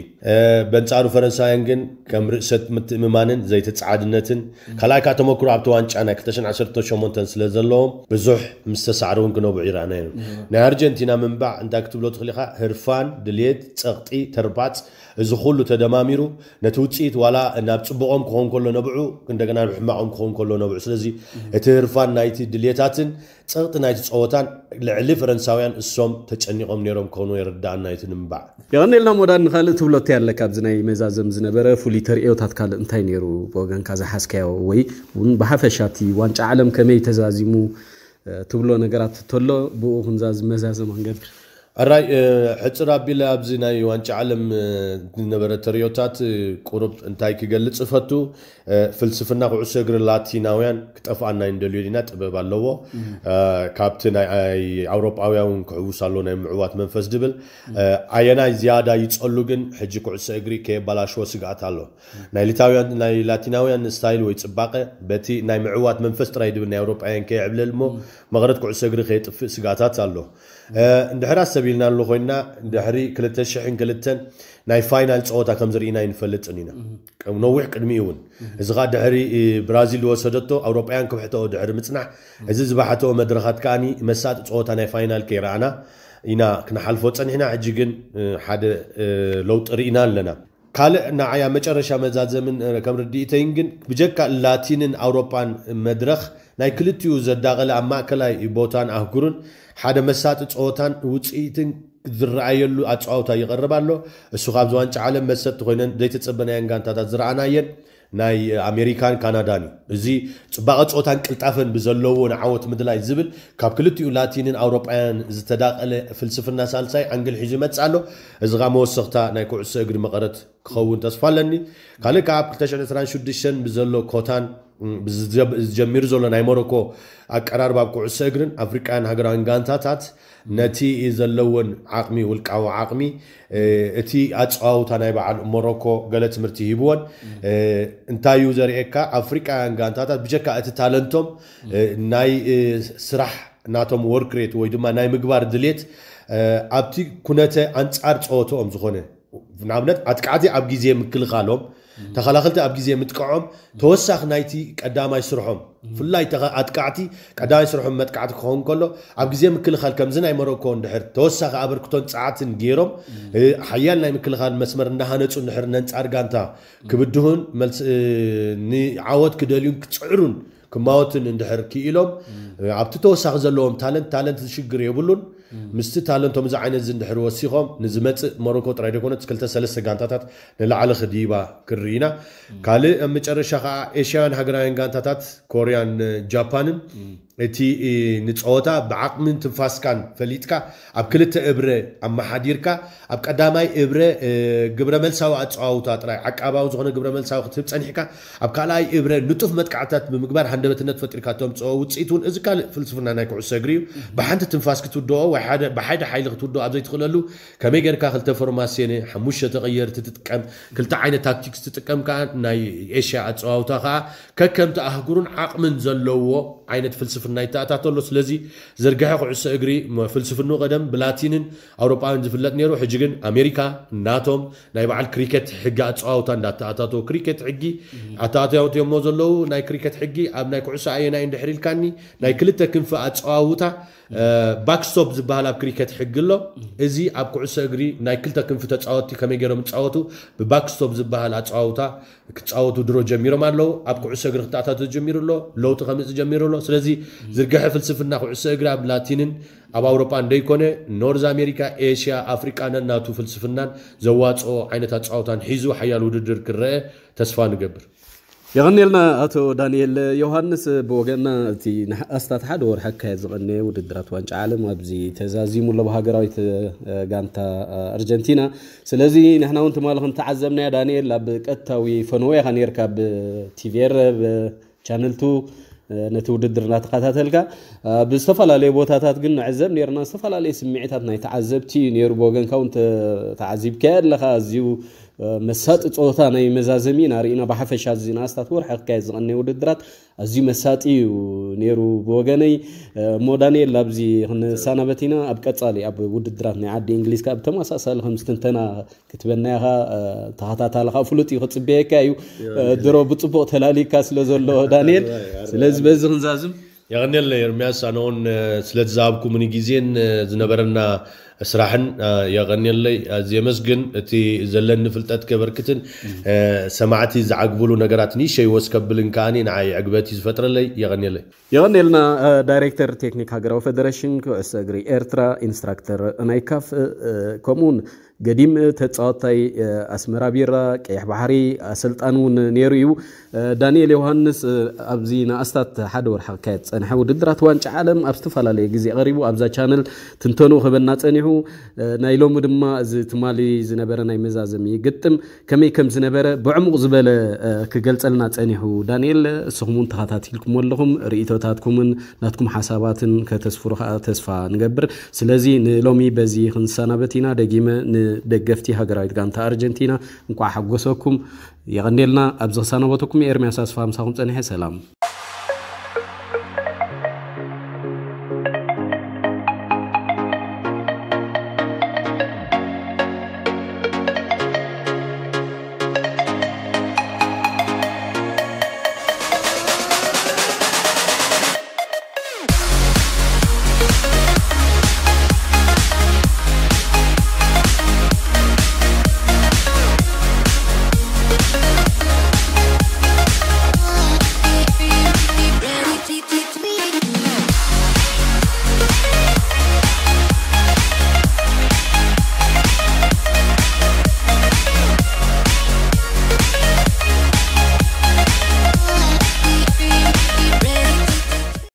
በንፃሩ ፈረንሳውያን ግን ከም ርእሰት ምትእምማንን ዘይተፃዓድነትን ካልኣይ ካ ተመክሮ ኣብቲ ዋንጫ ናይ 218 ስለ ዘለዎም ብዙሕ ምስ ተሳዕሪ እውን ክነብዑ ይረኣና እዩ ናይ ኣርጀንቲና ምንባዕ እንታይ ክትብሎ ትኽእል ኢኻ ህርፋን ድልት ፀቕጢ ተርባፅ እዚ ኩሉ ተደማሚሩ ነቲ ውፅኢት ዋላ ናብ ፅቡቆም ክኾን ከሎ ነብዑ እንደገና ብሕማቆም ክኾን ከሎ ነብዑ ስለዚ እቲ ህርፋን ናይቲ ድልታትን ፀቕጢ ናይቲ ፀወታን ልዕሊ ፈረንሳውያን እሶም ተጨኒቖም ነይሮም ከኑ የርዳእና እቲ ንምባዕ
ይቀኒልና ሞዳድ ንካልእ ትብሎቲ ኣለካ ኣብዚ ናይ መዛዘም ዝነበረ ፍሉይ ተርእዮታት ካልእ እንታይ ነይሩ ብወገንካ ዝሓስካዮ ወይ እውን ብሓፈሻ እቲ ዋንጫ ዓለም ከመይ ተዛዚሙ ትብሎ ነገራት እተሎ ብኡ ክንዛዝ መዛዘም መንገድ
ኣራይ ሕፅር ኣቢለ ኣብዚ ናይ ዋንጫ ዓለም ዝነበረ ተሪዮታት ቁሩብ እንታይ ክገልፅ ፈቱ ፍልስፍና ኩዕሶ እግሪ ላቲናውያን ክጠፍኣና ይንደልዩ ዲና ጥበብ ኣለዎ ካብቲ ናይ ኣውሮጳውያን ክዕውስ ኣሎ ናይ ምዕዋት መንፈስ ድብል ኣየናይ ዝያዳ ይፀሉ ግን ሕጂ ኩዕሶ እግሪ ከየባላሽዎ ስግኣት ኣሎ ናይ ላቲናውያን ስታይል ወይ ፅባቐ በቲ ናይ ምዕዋት መንፈስ ጥራይ ድብል ናይ ኣውሮጳውያን ከየዕብለል እሞ መቕረት ኩዕሶ እግሪ ከየጥፍእ ስጋታት ኣሎ እንድሕር ኣሰቢልና ኣሎ ኮይንና ድሕሪ 202 ናይ ፋይናል ፀወታ ከም ዘርኢና ይንፈልጥን ኢና ነዊሕ ቅድሚ እውን እዚ ከዓ ድሕሪ ብራዚል ዝወሰደቶ ኣውሮጳያን ክብሕተኦ ድሕሪ ምፅናሕ እዚ ዝባሕተኦ መድረኻት ከዓኒ መሳጢ ፀወታ ናይ ፋይናል ከይረኣና ኢና ክነሓልፎ ፀኒሕና ሕጂ ግን ሓደ ለውጢ ርኢና ኣለና ካልእ ንዓያ መጨረሻ መዛዘምን ከም ርድኢተይን ግን ብጀካ ላቲንን ኣውሮጳን መድረኽ ናይ ክልትኡ ዘዳቐለ ኣብ ማእከላይ ቦታን ኣህጉርን ሓደ መሳጢ ፀወታን ውፅኢትን ዝረኣየሉ ኣፀዋውታ ይቐርብ ኣሎ እሱ ካብ ዝዋንጫ ዓለም መሰጥቲ ኮይነን ዘይተፀበናየን ጋንታታት ዝረኣናየን ናይ ኣሜሪካን ካናዳን እዩ እዚ ፅባቐ ፀወታን ቅልጣፈን ብዘለዎ ንዓወት ምድላይ ዝብል ካብ ክልቲኡ ላቲንን ኣውሮጳውያን ዝተዳቐለ ፍልስፍና ሳልሳይ ዓንግል ሒዙ ይመፅእ ኣሎ እዚ ከዓ መወሰኽታ ናይ ኩዕሶ እግሪ መቐረት ክኸውን ተስፋ ኣለኒ ካልእ ከዓ ኣብ 226 ብዘሎ ኮታን ዝጀሚሩ ዘሎ ናይ ሞሮኮ ኣቀራርባ ኣብ ኩዕሶ እግርን ኣፍሪቃን ሃገራዊን ጋንታታት ነቲ ዘለዎን ዓቕሚ ውልቃዊ ዓቕሚ እቲ ኣፀዋውታ ናይ በዓል ሞሮኮ ገለ ትምህርቲ ሂብዎን እንታይ እዩ ዘርእየካ ኣፍሪቃውያን ጋንታታት ብጀካ እቲ ታለንቶም ናይ ስራሕ ናቶም ወርክሬት ወይ ድማ ናይ ምግባር ድሌት ኣብቲ ኩነተ ኣንጻር ፀወተኦም ዝኾነ ንኣብነት ኣጥቃዕቲ ኣብ ግዜ ምክልኻሎም ተኸላኸልቲ ኣብ ግዜ ምጥቅዖም ተወሳኺ ናይቲ ቀዳማይ ስርሖም ብፍላይ ኣጥቃዕቲ ቀዳማይ ስርሖም መጥቃዕቲ ክኸውን ከሎ ኣብ ግዜ ምክልኻል ከምዚ ናይ መረኮ እንድሕር ተወሳኺ ኣበርክቶን ፀዓትን ገይሮም ሓያል ናይ ምክልኻል መስመር እንዳሃነፁ እንድሕር ነንፃር ጋንታ ክብድሁን ንዓወት ክደልዩን ክፅዕሩን ክማወትን እንድሕር ክኢሎም ኣብቲ ተወሳኺ ዘለዎም ታለንት ታለንት ዝሽግር የብሉን ምስቲ ታለንቶም እዚ ዓይነት እዚ እንድሕር ወሲኾም ንዝመፅእ ሞሮኮ ጥራይ ደኮነት ክልተ ሰለስተ ጋንታታት ንላዕሊ ክድይባ ክርኢና ካልእ ኣብ መጨረሻ ከዓ ኤሽያን ሃገራውያን ጋንታታት ኮርያን ጃፓንን እቲ ንፀወታ ብዓቕምን ትንፋስካን ፈሊጥካ ኣብ ክልተ እብረ ኣመሓዲርካ ኣብ ቀዳማይ እብረ ግብረ መልሳዊ ኣፀዋውታ ጥራይ ዓቃባዊ ዝኾነ ግብረ መልሳዊ ክትህብ ፀኒሕካ ኣብ ካልኣይ እብረ ንጡፍ መጥቃዕታት ብምግባር ሃንደበትነት ፈጢርካ ተምፅኦ ውፅኢት እውን እዚ ካልእ ፍልስፍና ናይ ኩዕሶ እግሪ እዩ ብሓንቲ ትንፋስ ክትውድኦ ብሓደ ሓይሊ ክትውድኦ ኣብ ዘይትኽእለሉ ከመይ ጌርካ ክልተ ፎርማሴን ሓሙሽተ ተቐየርቲ ትጥቀም ክልተ ዓይነት ታክቲክስ ትጥቀም ከዓ ናይ ኤሽያ ኣፀዋውታ ከዓ ከከምቲ ኣህጉሩን ዓቕምን ዘለዎ ዓይነት ፍልስፍ ፍልስፍና ይተኣታት ኣሎ ስለዚ ዝርግሐ ኩዕሶ እግሪ ፍልስፍኑ ቀደም ብላቲንን ኣውሮጳውን ዝፍለጥ ነይሩ ሕጂ ግን ኣሜሪካ ናቶም ናይ በዓል ክሪኬት ሕጊ ኣፀዋውታ እንዳተኣታተዎ ክሪኬት ሕጊ ኣተኣትያውት እሞ ዘለዉ ናይ ክሪኬት ሕጊ ኣብ ናይ ኩዕሶ ኣየናይ እንድሕር ኢልካኒ ናይ ክልተ ክንፊ ኣፀዋውታ ባክስቶፕ ዝበሃል ኣብ ክሪኬት ሕጊ ኣሎ እዚ ኣብ ኩዕሶ እግሪ ናይ ክልተ ክንፊ ተፃወቲ ከመይ ገይሮም ይፃወቱ ብባክስቶፕ ዝበሃል ኣፀዋውታ ክፃወቱ ድሮ ጀሚሮም ኣለዉ ኣብ ኩዕሶ እግሪ ክተኣታተ ጀሚሩ ኣሎ ለውጢ ከምፅ ጀሚሩ ኣሎ ስለዚ ዝርግሐ ፍልስፍና ኩዕሶ እግራ ብላቲንን ኣብ ኣውሮጳ እንደይኮነ ኖርዝ ኣሜሪካ ኤስያ ኣፍሪቃን ናቱ ፍልስፍናን ዘዋፅኦ ዓይነት ኣፃውታን ሒዙ ሓያል
ውድድር ክረአ ተስፋ ንገብር يغني لنا أتو دانيال يوهانس بوغنا تي أستات حد ور حكا يزغني وددرات وانج عالم وابزي تزازيمو اللي بهاقراويت غانتا أرجنتينا سلازي نحنا وانت مالغن تعزمنا دانيال لابك أتاوي فنوية غنيركا بتيفير بشانل ነቲ ውድድር እናተኸታተልካ ብዝተፈላለዩ ቦታታት ግን ንዕዘብ ነርና ዝተፈላለየ ስምዒታት ናይ ተዓዘብቲ እዩ ነይሩ ብወገንካ እውን ተዓዚብካየ ኣለኻ እዚዩ መሳጢ ፆታ ናይ መዛዘሚ ናርኢና ብሓፈሻ እዚ ንኣስታት ወርሒ ክካየድ ዝቐነየ ውድድራት ኣዝዩ መሳጢ እዩ ነይሩ ብወገነይ እሞ ዳንኤል ኣብዚ ክንሰናበት ኢና ኣብ ቀፃሊ ኣብ ውድድራት ናይ ዓዲ እንግሊዝ ካ ብተመሳሳሊ ከምዝትንተና ክትበና ኢኻ ተኸታታልካ ፍሉጥ እዩ ክፅበየካ እዩ ድሮ ብፅቡቅ ተላሊካ ስለ ዘሎ *laughs* ዳንኤል ስለዚ በዚ
ክንዛዝም የቀኒለ ኤርምያስ ኣነውን እውን ስለዝዛሃብኩ ግዜን ዝነበረና ስራሕን የቀኒለይ ዘመስግን እቲ ዘለኒ ፍልጠት ከበርክትን ሰማዕቲ ዝዓግብሉ ነገራት ንእሸይ ወስከብልን ከዓኒ ንዓይ ዕግበት እዩ ዝፈጥረለይ የቀኒለይ
የቀኒልና ዳይሬክተር ቴክኒክ ሃገራዊ ፌደሬሽን ኩዕሶ እግሪ ኤርትራ ኢንስትራክተር ናይካፍ ከምኡውን ገዲም ተፃወታይ ኣስመራ ቢራ ቀይሕ ባሕሪ ኣሰልጣን እውን ነይሩ እዩ ዳንኤል ዮሃንስ ኣብዚ ንኣስታት ሓደ ወርሒ ክካየድ ፀንሐ ውድድራት ዋንጫ ዓለም ኣብ ዝተፈላለየ ግዜ ቀሪቡ ኣብዛ ቻነል ትንተኑ ክበና ፀኒሑ ናይ ሎሚ ድማ እዚ ትማሊ ዝነበረ ናይ መዛዘም ይግጥም ከመይ ከም ዝነበረ ብዕሙቕ ዝበለ ክገልፀልና ፀኒሑ ዳንኤል እስኹም እውን ተኸታቲልኩም ኣለኹም ርእቶታትኩምን ናትኩም ሓሳባትን ከተስፍሩ ከዓ ተስፋ ንገብር ስለዚ ንሎሚ በዚ ክንሰናበት ኢና ደጊመ ደገፍቲ ሃገራዊት ጋንታ ኣርጀንቲና እንኳ ሓጎሰኩም የቐኒልና ኣብዚ ክሳነበተኩም ኤርምያስ ኣስፋ ምሳኹም ፀኒሐ ሰላም